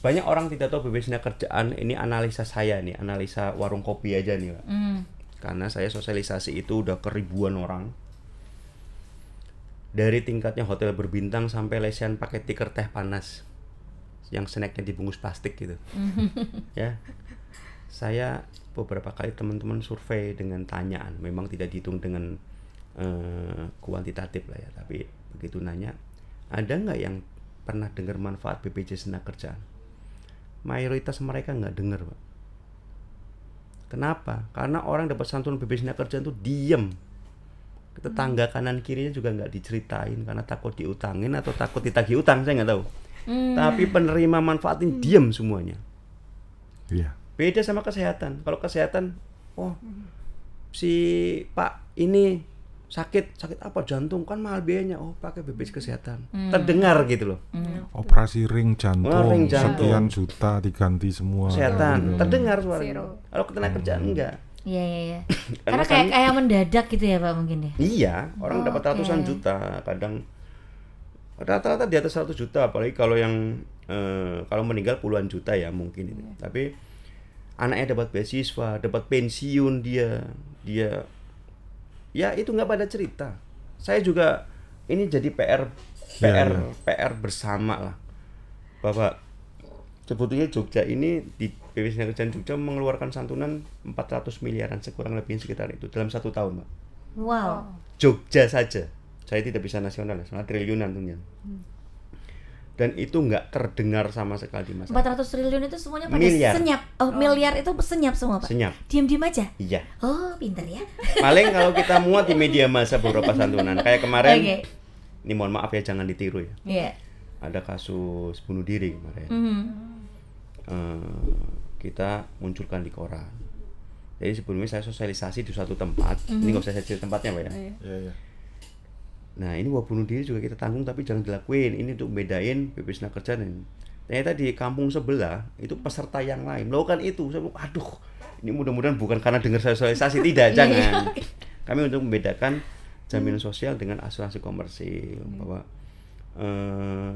Speaker 2: Banyak orang tidak tahu bebasnya kerjaan, ini analisa saya nih, analisa warung kopi aja nih Pak. Hmm. Karena saya sosialisasi itu udah keribuan orang. Dari tingkatnya hotel berbintang sampai lesian pakai tiker teh panas. Yang snacknya dibungkus plastik gitu. Hmm. ya. Saya beberapa kali teman-teman survei dengan tanyaan memang tidak dihitung dengan eh, kuantitatif lah ya tapi begitu nanya ada nggak yang pernah dengar manfaat BPJS tenaga kerjaan mayoritas mereka nggak dengar pak kenapa karena orang dapat santunan BPJS tenaga kerjaan itu diem tetangga hmm. kanan kirinya juga nggak diceritain karena takut diutangin atau takut ditagih utang saya nggak tahu hmm. tapi penerima manfaatin hmm. diem semuanya iya yeah. Beda sama kesehatan. Kalau kesehatan, oh si Pak ini sakit sakit apa jantung kan mahal biayanya oh pakai BPJS hmm. kesehatan hmm. terdengar gitu loh
Speaker 4: hmm. Iya, operasi ring jantung, oh, ring jantung sekian juta diganti semua kesehatan gitu. terdengar suara
Speaker 2: kalau ketenaga hmm. kerjaan enggak Iya, iya, iya. (coughs) Karena kan kayak kayak
Speaker 1: mendadak gitu ya, Pak, mungkin ya. Iya,
Speaker 2: orang oh, dapat okay. ratusan juta, kadang rata-rata di atas 100 juta, apalagi kalau yang eh, kalau meninggal puluhan juta ya mungkin. Yeah. Tapi anaknya dapat beasiswa dapat pensiun dia dia ya itu nggak pada cerita saya juga ini jadi PR PR iya, ya, PR bersama lah bapak sebetulnya Jogja ini di BPS Tenaga Kerjaan Jogja mengeluarkan santunan 400 miliaran sekurang lebih sekitar itu dalam satu tahun mbak wow Jogja saja saya tidak bisa nasional ya, triliunan tentunya hmm dan itu nggak terdengar sama sekali mas. 400
Speaker 1: triliun itu semuanya pada miliar. senyap. Oh, oh, miliar itu senyap semua pak. Senyap. Diam-diam aja. Iya. Oh, pintar ya.
Speaker 2: (laughs) Paling kalau kita muat di media masa beberapa santunan kayak kemarin. Okay. Ini mohon maaf ya jangan ditiru ya. Iya. Yeah. Ada kasus bunuh diri kemarin. Mm -hmm. uh, kita munculkan di koran. Jadi sebelumnya saya sosialisasi di suatu tempat. Mm -hmm. Ini mhm. nggak usah saya cerita tempatnya pak ya. Iya. Yeah, yeah. Nah ini wah bunuh diri juga kita tanggung tapi jangan dilakuin. Ini untuk bedain bebas tenaga kerja dan ternyata di kampung sebelah itu peserta yang lain melakukan itu. Saya bilang, aduh ini mudah-mudahan bukan karena dengar sosialisasi (laughs) tidak jangan. Iya, iya. Kami untuk membedakan jaminan hmm. sosial dengan asuransi komersil hmm. bahwa uh,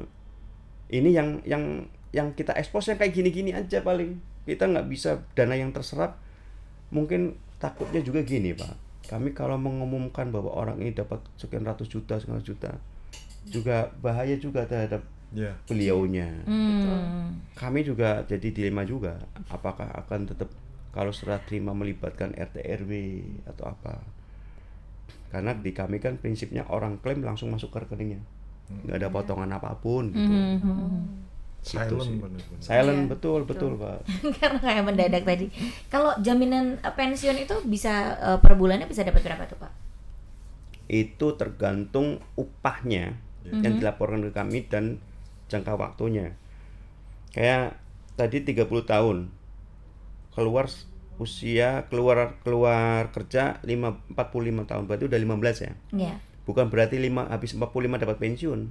Speaker 2: ini yang yang yang kita ekspos yang kayak gini-gini aja paling kita nggak bisa dana yang terserap mungkin takutnya juga gini pak kami kalau mengumumkan bahwa orang ini dapat sekian ratus juta sekian ratus juta juga bahaya juga terhadap yeah. beliaunya mm. kami juga jadi dilema juga apakah akan tetap kalau serah terima melibatkan RT RW atau apa karena di kami kan prinsipnya orang klaim langsung masuk ke rekeningnya nggak ada hmm. potongan apapun gitu
Speaker 5: -hmm. hmm, hmm
Speaker 2: Gitu Silent gitu bener Silent yeah. Iya, betul betul, Pak. (laughs)
Speaker 1: Karena kayak mendadak tadi. Kalau jaminan eh, pensiun itu bisa eh, per bulannya bisa dapat berapa tuh, Pak?
Speaker 2: Itu tergantung upahnya yeah. yang mhm. dilaporkan ke kami dan jangka waktunya. Kayak tadi 30 tahun. Keluar usia keluar keluar kerja 5 45 tahun berarti udah 15 ya. Iya. Yeah. Bukan berarti lima habis 45 dapat pensiun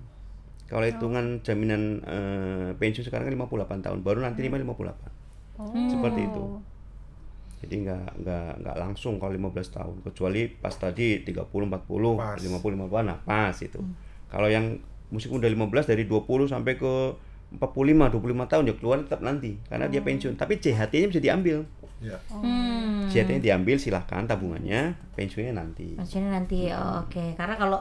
Speaker 2: kalau iya. hitungan jaminan eh, pensiun sekarang kan 58 tahun, baru nanti iya. lima 58.
Speaker 5: Oh. Seperti itu.
Speaker 2: Jadi nggak nggak nggak langsung kalau 15 tahun, kecuali pas tadi 30 40, pas. 50 50 nah pas itu. Hmm. Kalau yang musik udah 15 dari 20 sampai ke 45 25 tahun ya keluar tetap nanti karena hmm. dia oh. pensiun, tapi CHT-nya bisa diambil. Yeah.
Speaker 5: Hmm. CHT-nya
Speaker 2: diambil silahkan tabungannya, pensiunnya nanti.
Speaker 1: Pensiunnya nanti. Hmm. Oh, Oke, okay. karena kalau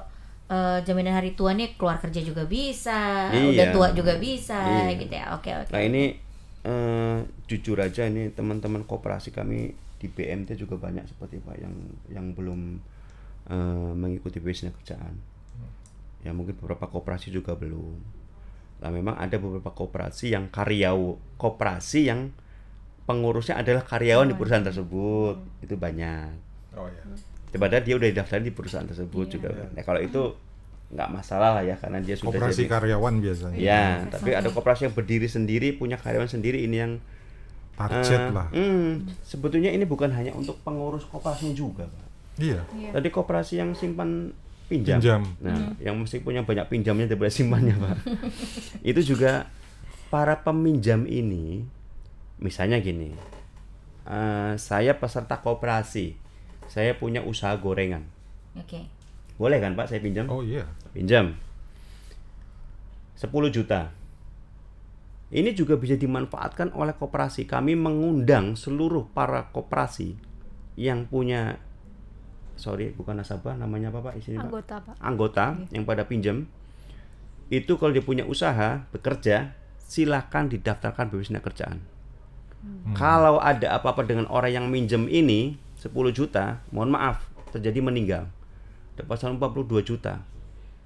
Speaker 1: Eh, jaminan hari tua nih keluar kerja juga bisa,
Speaker 2: iya. udah tua juga bisa iya. gitu ya. Oke, oke. Nah, ini uh, jujur aja ini teman-teman koperasi kami di BMT juga banyak seperti Pak yang yang belum uh, mengikuti bisnis kerjaan. Ya mungkin beberapa koperasi juga belum. Nah, memang ada beberapa koperasi yang karyaw koperasi yang pengurusnya adalah karyawan oh, di perusahaan tersebut. Itu banyak. Oh ya daripada dia udah didaftarin di perusahaan tersebut yeah. juga kan. Nah, kalau itu nggak masalah lah ya karena dia sudah koperasi jadi, karyawan biasanya. Ya, tapi ada koperasi yang berdiri sendiri, punya karyawan sendiri ini yang target uh, lah. Mm, sebetulnya ini bukan hanya untuk pengurus koperasinya juga, Pak. Iya. Yeah. Tadi koperasi yang simpan pinjam. pinjam. Nah, mm. yang mesti punya banyak pinjamnya daripada simpannya, Pak. (laughs) itu juga para peminjam ini misalnya gini. Uh, saya peserta koperasi saya punya usaha gorengan. Oke. Okay. Boleh kan Pak saya pinjam? Oh iya. Yeah. Pinjam. 10 juta. Ini juga bisa dimanfaatkan oleh koperasi. Kami mengundang seluruh para koperasi yang punya sorry bukan nasabah namanya apa Pak? Isinya, anggota Pak. Anggota okay. yang pada pinjam itu kalau dia punya usaha bekerja silahkan didaftarkan bebas kerjaan. Hmm. Kalau ada apa-apa dengan orang yang minjem ini, 10 juta, mohon maaf, terjadi meninggal. pasal 42 juta.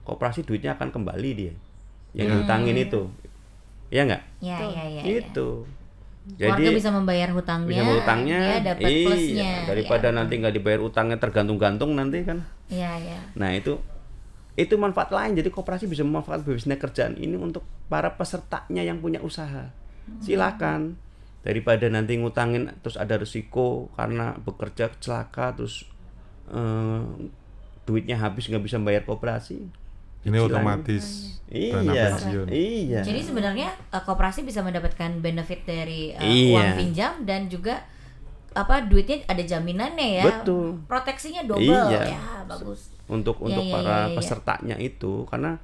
Speaker 2: Koperasi duitnya akan kembali dia. Yang ya. hmm. hutangin itu. Iya enggak? Iya, iya, iya. Itu. Ya. Jadi warga bisa
Speaker 1: membayar hutangnya, bisa hutangnya, ya dapat iya, plusnya. Daripada
Speaker 2: ya. nanti nggak dibayar utangnya tergantung-gantung nanti kan. Iya, iya. Nah, itu itu manfaat lain. Jadi koperasi bisa memanfaatkan bisnis kerjaan ini untuk para pesertanya yang punya usaha. Hmm. Silakan. Hmm daripada nanti ngutangin terus ada resiko karena bekerja celaka terus eh, duitnya habis nggak bisa bayar koperasi ini otomatis iya iya. iya
Speaker 4: jadi
Speaker 1: sebenarnya uh, koperasi bisa mendapatkan benefit dari uh, iya. uang pinjam dan juga apa duitnya ada jaminannya ya betul proteksinya double iya. ya bagus
Speaker 2: untuk ya, untuk iya, para iya, iya. pesertanya itu karena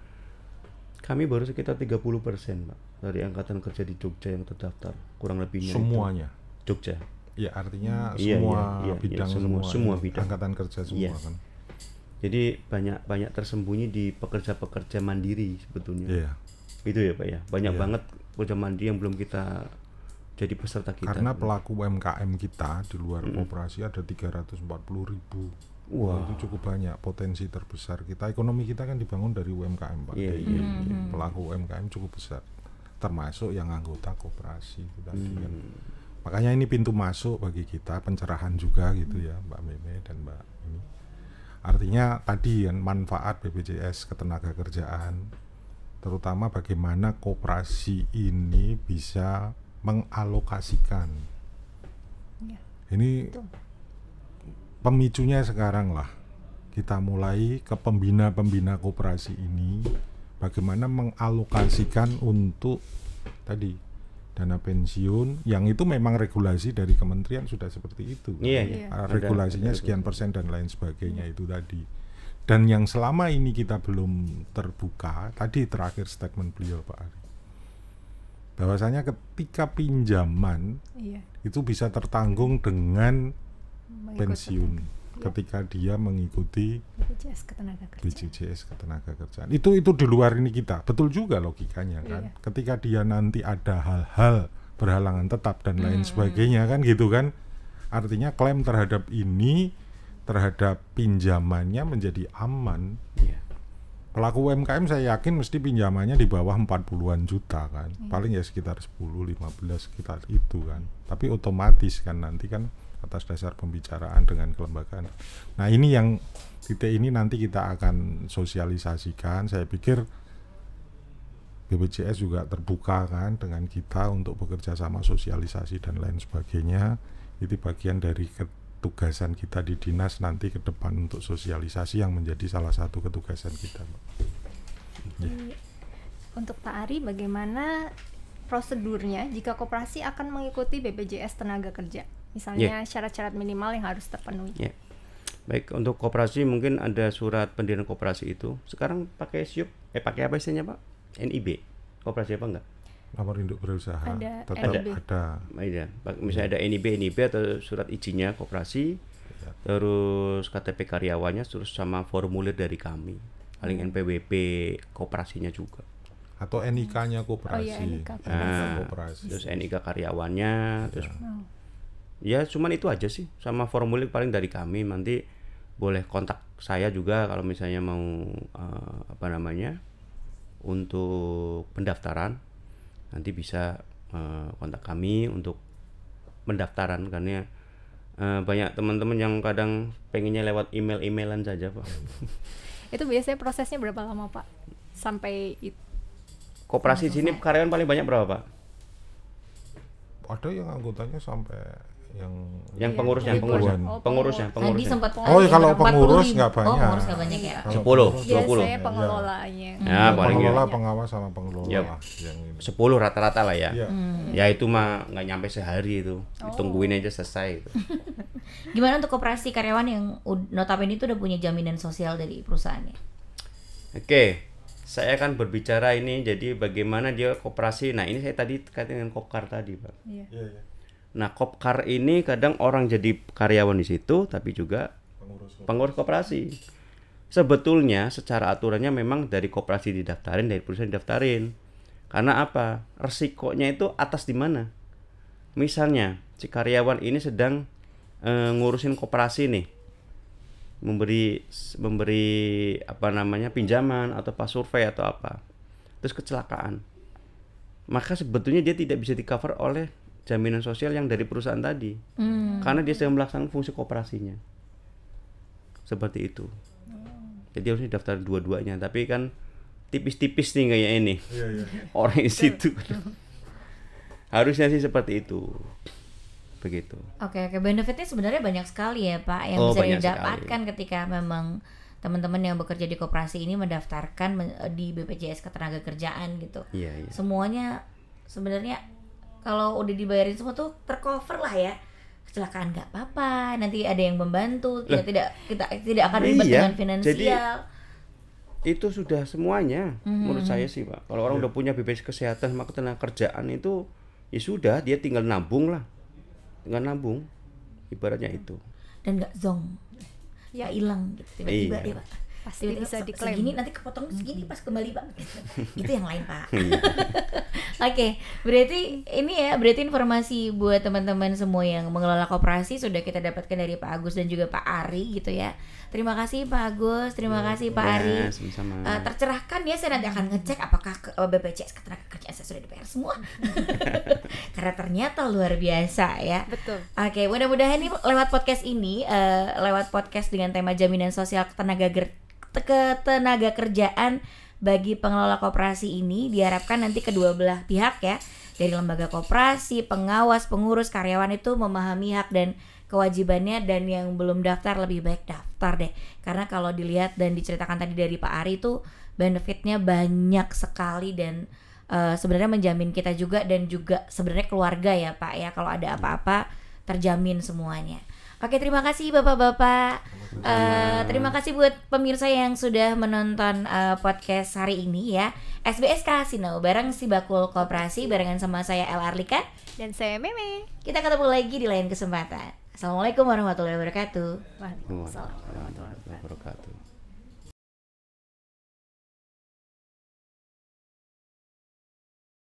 Speaker 2: kami baru sekitar 30 persen pak dari angkatan kerja di Jogja yang terdaftar kurang lebihnya semuanya itu. Jogja ya artinya hmm. semua iya, iya, bidang iya, semua, semua ya? semua bidang angkatan kerja semua yes. Iya. kan jadi banyak banyak tersembunyi di pekerja-pekerja mandiri sebetulnya Iya itu ya pak ya banyak yeah. banget pekerja mandiri yang belum kita jadi peserta kita karena pelaku
Speaker 4: UMKM kita di luar mm -hmm. ada 340 ribu Wow. itu cukup banyak potensi terbesar kita. Ekonomi kita kan dibangun dari UMKM, Pak. Yeah, yeah, yeah. Pelaku UMKM cukup besar termasuk yang anggota koperasi itu tadi hmm. kan. Makanya ini pintu masuk bagi kita pencerahan juga gitu ya Mbak Meme dan Mbak ini. Artinya tadi kan manfaat BPJS ketenaga kerjaan terutama bagaimana koperasi ini bisa mengalokasikan. Ya, ini betul. pemicunya sekarang lah kita mulai ke pembina-pembina koperasi ini bagaimana mengalokasikan untuk tadi dana pensiun yang itu memang regulasi dari kementerian sudah seperti itu. Iya, yeah. Iya. regulasinya sekian persen dan lain sebagainya iya. itu tadi. Dan yang selama ini kita belum terbuka, tadi terakhir statement beliau Pak Ari. Bahwasanya ketika pinjaman yeah. itu bisa tertanggung dengan
Speaker 5: pensiun. Iya.
Speaker 4: ketika dia mengikuti BPJS ketenaga kerjaan. Itu itu di luar ini kita. Betul juga logikanya kan. Iya. Ketika dia nanti ada hal-hal berhalangan tetap dan lain hmm. sebagainya kan gitu kan. Artinya klaim terhadap ini terhadap pinjamannya menjadi aman. Iya. Pelaku UMKM saya yakin mesti pinjamannya di bawah 40-an juta kan. Iya. Paling ya sekitar 10 15 sekitar itu kan. Tapi otomatis kan nanti kan atas dasar pembicaraan dengan kelembagaan. Nah ini yang titik ini nanti kita akan sosialisasikan. Saya pikir BPJS juga terbuka kan dengan kita untuk bekerja sama sosialisasi dan lain sebagainya. Itu bagian dari ketugasan kita di dinas nanti ke depan untuk sosialisasi yang menjadi salah satu ketugasan kita.
Speaker 3: Ya. Untuk Pak Ari, bagaimana prosedurnya jika koperasi akan mengikuti BPJS tenaga kerja? misalnya yeah. syarat-syarat minimal yang harus terpenuhi.
Speaker 2: Yeah. Baik, untuk kooperasi mungkin ada surat pendirian kooperasi itu. Sekarang pakai SIUP, eh pakai apa istilahnya Pak? NIB, Kooperasi apa enggak?
Speaker 4: Nomor induk berusaha. Ada
Speaker 5: Tetap ada.
Speaker 2: Ada. Iya. Misalnya ada NIB, NIB atau surat izinnya kooperasi. ya. terus KTP karyawannya, terus sama formulir dari kami. Paling iya. NPWP kooperasinya juga
Speaker 4: atau NIK-nya kooperasi. Oh, iya, NIK kooperasi. Nah,
Speaker 2: kooperasi. Terus NIK karyawannya, ya. terus iya ya cuman itu aja sih sama formulir paling dari kami nanti boleh kontak saya juga kalau misalnya mau uh, apa namanya untuk pendaftaran nanti bisa uh, kontak kami untuk pendaftaran karena uh, eh, banyak teman-teman yang kadang pengennya lewat email-emailan saja pak (laughs)
Speaker 3: itu biasanya prosesnya berapa lama pak sampai itu?
Speaker 2: Kooperasi sini karyawan paling banyak berapa pak
Speaker 4: ada yang anggotanya sampai
Speaker 2: yang yang pengurusnya, pengurusnya, oh, pengurusnya, pengurusnya. sempat pengurus. Oh, ya, kalau pengurus nggak banyak. Oh, pengurus banyak ya. Sepuluh, iya, dua puluh. Ya, ya paling pengelola,
Speaker 4: ya. pengawas sama
Speaker 2: pengelola. Ya. Yang Sepuluh rata-rata lah ya. Ya, hmm. ya itu mah nggak nyampe sehari itu. Oh. Tungguin aja selesai itu.
Speaker 1: (laughs) Gimana untuk kooperasi karyawan yang notabene itu udah punya jaminan sosial dari perusahaannya?
Speaker 2: Oke, okay saya akan berbicara ini jadi bagaimana dia kooperasi Nah ini saya tadi terkait dengan kokar tadi, pak. Iya. Nah, Kopkar ini kadang orang jadi karyawan di situ tapi juga pengurus koperasi. Sebetulnya secara aturannya memang dari koperasi didaftarin, dari perusahaan didaftarin. Karena apa? Resikonya itu atas di mana? Misalnya, si karyawan ini sedang e, ngurusin koperasi nih. Memberi memberi apa namanya? pinjaman atau pas survei atau apa. Terus kecelakaan. Maka sebetulnya dia tidak bisa di-cover oleh jaminan sosial yang dari perusahaan tadi hmm. karena dia sedang melaksanakan fungsi kooperasinya seperti itu oh. jadi harusnya daftar dua-duanya tapi kan tipis-tipis nih kayak ini yeah, yeah. orang di situ harusnya sih seperti itu begitu
Speaker 1: oke okay, oke okay. benefitnya sebenarnya banyak sekali ya pak yang oh, bisa didapatkan ketika memang teman-teman yang bekerja di koperasi ini mendaftarkan di BPJS Ketenagakerjaan gitu. yeah, yeah. Semuanya sebenarnya kalau udah dibayarin semua tuh tercover lah ya kecelakaan nggak apa-apa nanti ada yang membantu tidak tidak kita tidak akan ribet
Speaker 2: iya, dengan finansial jadi, itu sudah semuanya mm-hmm. menurut saya sih pak kalau orang yeah. udah punya BPJS kesehatan sama ketenaga kerjaan itu ya sudah dia tinggal nabung lah tinggal nabung ibaratnya hmm. itu
Speaker 1: dan nggak zong ya hilang gitu tiba-tiba iya. ya pak pasti tiba bisa diklaim segini nanti kepotong segini pas kembali pak (laughs) itu yang lain pak
Speaker 5: iya. (laughs) oke
Speaker 1: okay, berarti ini ya berarti informasi buat teman-teman semua yang mengelola kooperasi sudah kita dapatkan dari Pak Agus dan juga Pak Ari gitu ya terima kasih Pak Agus terima ya, kasih Pak ya, Ari sama Uh, eh, tercerahkan ya saya nanti akan ngecek apakah ke, eh, BPJS ketenagakerjaan saya sudah dibayar semua (laughs) karena ternyata luar biasa ya betul oke okay, mudah-mudahan ini lewat podcast ini uh, lewat podcast dengan tema jaminan sosial ketenaga ketenaga kerjaan bagi pengelola koperasi ini diharapkan nanti kedua belah pihak ya dari lembaga koperasi, pengawas, pengurus, karyawan itu memahami hak dan kewajibannya dan yang belum daftar lebih baik daftar deh karena kalau dilihat dan diceritakan tadi dari Pak Ari itu benefitnya banyak sekali dan uh, sebenarnya menjamin kita juga dan juga sebenarnya keluarga ya Pak ya kalau ada apa-apa terjamin semuanya. Oke, terima kasih bapak-bapak. Uh, terima kasih buat pemirsa yang sudah menonton uh, podcast hari ini ya. SBS Kasino bareng si Bakul Koperasi barengan sama saya El Arlika
Speaker 3: dan saya Meme.
Speaker 1: Kita ketemu lagi di lain kesempatan. Assalamualaikum warahmatullahi wabarakatuh.
Speaker 5: Waalaikumsalam warahmatullahi wabarakatuh.